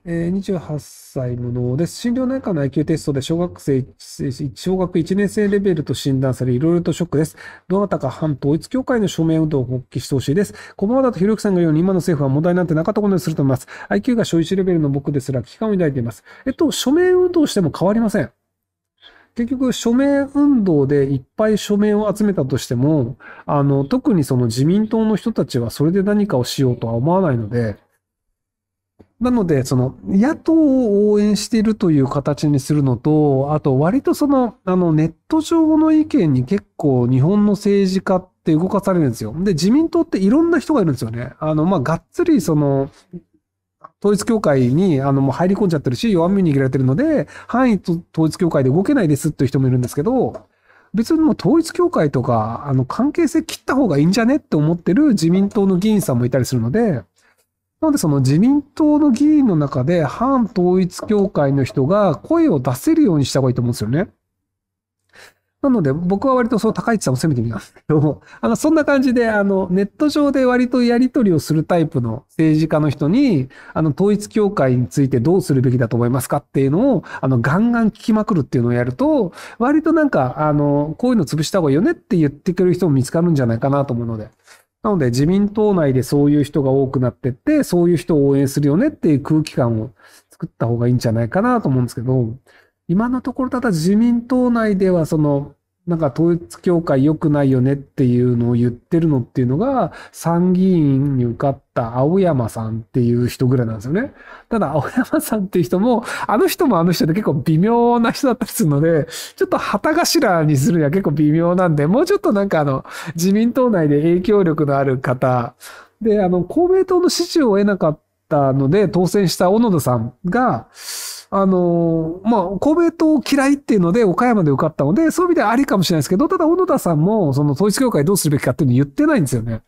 え28歳無能です。診療内科の IQ テストで小学生、小学1年生レベルと診断され、いろいろとショックです。どなたか反統一協会の署名運動を発揮してほしいです。このままだとひろゆきさんが言うように、今の政府は問題なんてなかったことにすると思います。IQ が小1レベルの僕ですら危機感を抱いています。えっと、署名運動しても変わりません。結局、署名運動でいっぱい署名を集めたとしても、あの、特にその自民党の人たちはそれで何かをしようとは思わないので、なので、その、野党を応援しているという形にするのと、あと、割とその、あの、ネット上の意見に結構日本の政治家って動かされるんですよ。で、自民党っていろんな人がいるんですよね。あの、まあ、がっつり、その、統一教会にあのもう入り込んじゃってるし、弱みに握られてるので、範囲と統一教会で動けないですっていう人もいるんですけど、別にもう統一教会とか、あの関係性切った方がいいんじゃねって思ってる自民党の議員さんもいたりするので、なのでその自民党の議員の中で反統一協会の人が声を出せるようにした方がいいと思うんですよね。なので、僕は割とその高市さんを攻めてみたんですけど、あの、そんな感じで、あの、ネット上で割とやり取りをするタイプの政治家の人に、あの、統一協会についてどうするべきだと思いますかっていうのを、あの、ガンガン聞きまくるっていうのをやると、割となんか、あの、こういうの潰した方がいいよねって言ってくれる人も見つかるんじゃないかなと思うので。なので自民党内でそういう人が多くなってって、そういう人を応援するよねっていう空気感を作った方がいいんじゃないかなと思うんですけど、今のところただ自民党内ではそのなんか統一教会良くないよねっていうのを言ってるのっていうのが、参議院に受かった青山さんっていう人ぐらいなんですよね。ただ、青山さんっていう人も、あの人もあの人で結構微妙な人だったりするので、ちょっと旗頭にするには結構微妙なんで、もうちょっとなんかあの、自民党内で影響力のある方、で、あの、公明党の支持を得なかったので、当選した小野田さんが、あのー、まあ、公明党嫌いっていうので、岡山で受かったので、そういう意味ではありかもしれないですけど、ただ、小野田さんも、その統一協会どうするべきかっていうの言ってないんですよね。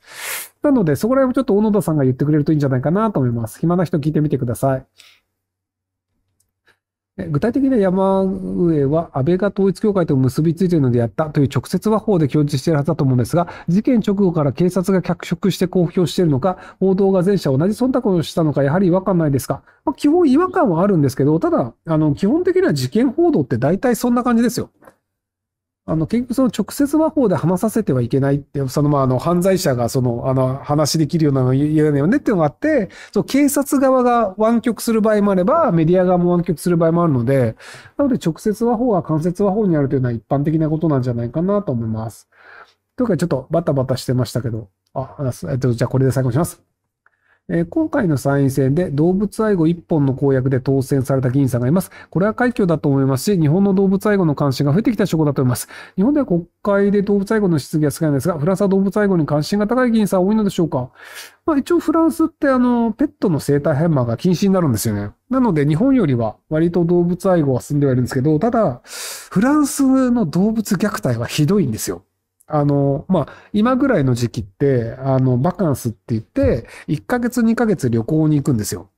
なので、そこら辺もちょっと小野田さんが言ってくれるといいんじゃないかなと思います。暇な人聞いてみてください。具体的には山上は安倍が統一協会と結びついているのでやったという直接和法で供述しているはずだと思うんですが、事件直後から警察が脚色して公表しているのか、報道が全社同じ忖度をしたのか、やはり違和感ないですか。まあ、基本違和感はあるんですけど、ただ、あの、基本的には事件報道って大体そんな感じですよ。あの、結局その直接和法で話させてはいけないって、そのまあ、あの、犯罪者がその、あの、話できるようなの言えないよねっていうのがあって、そう、警察側が湾曲する場合もあれば、メディア側も湾曲する場合もあるので、なので直接和法が間接和法にあるというのは一般的なことなんじゃないかなと思います。というか、ちょっとバタバタしてましたけど、あ、えっと、じゃあこれで最後にします。え今回の参院選で動物愛護一本の公約で当選された議員さんがいます。これは快挙だと思いますし、日本の動物愛護の関心が増えてきた証拠だと思います。日本では国会で動物愛護の質疑は少ないんですが、フランスは動物愛護に関心が高い議員さん多いのでしょうか。まあ一応フランスってあの、ペットの生態マーが禁止になるんですよね。なので日本よりは割と動物愛護は進んではいるんですけど、ただ、フランスの動物虐待はひどいんですよ。あの、まあ、今ぐらいの時期って、あの、バカンスって言って、1ヶ月2ヶ月旅行に行くんですよ。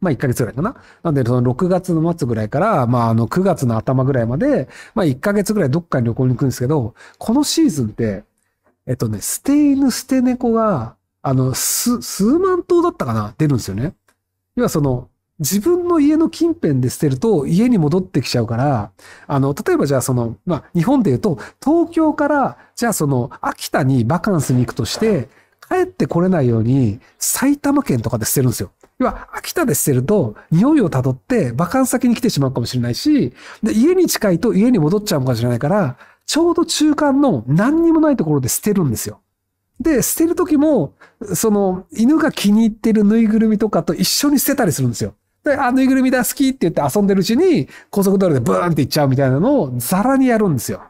まあ、1ヶ月ぐらいかな。なんで、その6月の末ぐらいから、まあ、あの、9月の頭ぐらいまで、まあ、1ヶ月ぐらいどっかに旅行に行くんですけど、このシーズンって、えっとね、捨て犬捨て猫が、あの、す、数万頭だったかな出るんですよね。要はその、自分の家の近辺で捨てると家に戻ってきちゃうから、あの、例えばじゃあその、まあ、日本で言うと、東京から、じゃあその、秋田にバカンスに行くとして、帰ってこれないように、埼玉県とかで捨てるんですよ。要は、秋田で捨てると、匂いを辿って、バカンス先に来てしまうかもしれないし、で、家に近いと家に戻っちゃうかもしれないから、ちょうど中間の何にもないところで捨てるんですよ。で、捨てる時も、その、犬が気に入ってるぬいぐるみとかと一緒に捨てたりするんですよ。で、あ、ぬいぐるみだ、好きって言って遊んでるうちに、高速道路でブーンって行っちゃうみたいなのをザラにやるんですよ。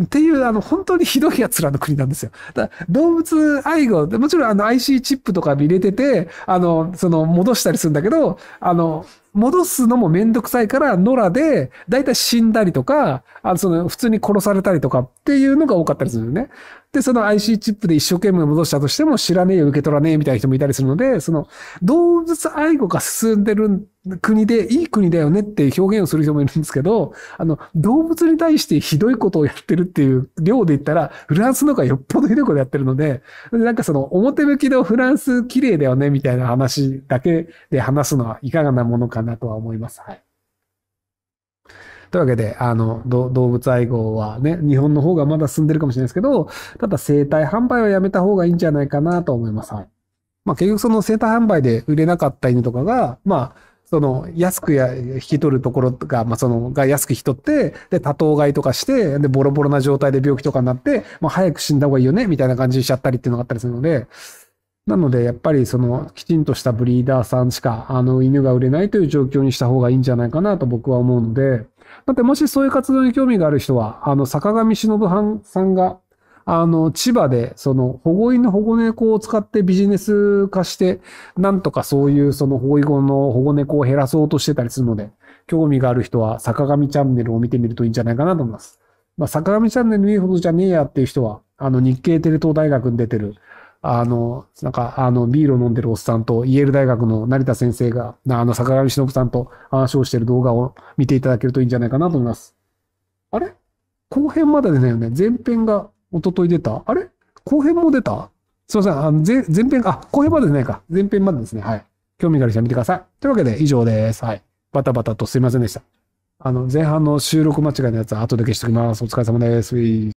っていう、あの、本当にひどい奴らの国なんですよ。だ動物愛護、もちろんあの IC チップとか入れてて、あの、その、戻したりするんだけど、あの、戻すのもめんどくさいから、野良で、だいたい死んだりとか、あのその、普通に殺されたりとかっていうのが多かったりするよね。で、その IC チップで一生懸命戻したとしても知らねえよ、受け取らねえみたいな人もいたりするので、その動物愛護が進んでる国でいい国だよねっていう表現をする人もいるんですけど、あの、動物に対してひどいことをやってるっていう量で言ったら、フランスの方がよっぽどひどいことやってるので、なんかその表向きのフランス綺麗だよねみたいな話だけで話すのはいかがなものかなとは思います。はい。というわけで、あの、動物愛護はね、日本の方がまだ進んでるかもしれないですけど、ただ生体販売はやめた方がいいんじゃないかなと思います。はい。まあ結局その生体販売で売れなかった犬とかが、まあ、その安くや引き取るところが、まあ、そのが安く引き取って、で、多頭飼いとかして、で、ボロボロな状態で病気とかになって、まあ、早く死んだ方がいいよね、みたいな感じにしちゃったりっていうのがあったりするので、なので、やっぱりそのきちんとしたブリーダーさんしか、あの犬が売れないという状況にした方がいいんじゃないかなと僕は思うので、だってもしそういう活動に興味がある人は、あの、坂上忍さんが、あの、千葉で、その、保護犬の保護猫を使ってビジネス化して、なんとかそういう、その保護犬の保護猫を減らそうとしてたりするので、興味がある人は、坂上チャンネルを見てみるといいんじゃないかなと思います。まあ、坂上チャンネルいいほどじゃねえやっていう人は、あの、日経テレ東大学に出てる、あの、なんか、あの、ビールを飲んでるおっさんと、イェール大学の成田先生が、あの、坂上忍さんと話をしてる動画を見ていただけるといいんじゃないかなと思います。あれ後編まだ出ないよね。前編が一昨日出たあれ後編も出たすいません。あの前前編、あ、後編まで出ないか。前編までですね。はい。興味がある人は見てください。というわけで、以上です。はい。バタバタとすいませんでした。あの、前半の収録間違いのやつは後で消しておきます。お疲れ様です。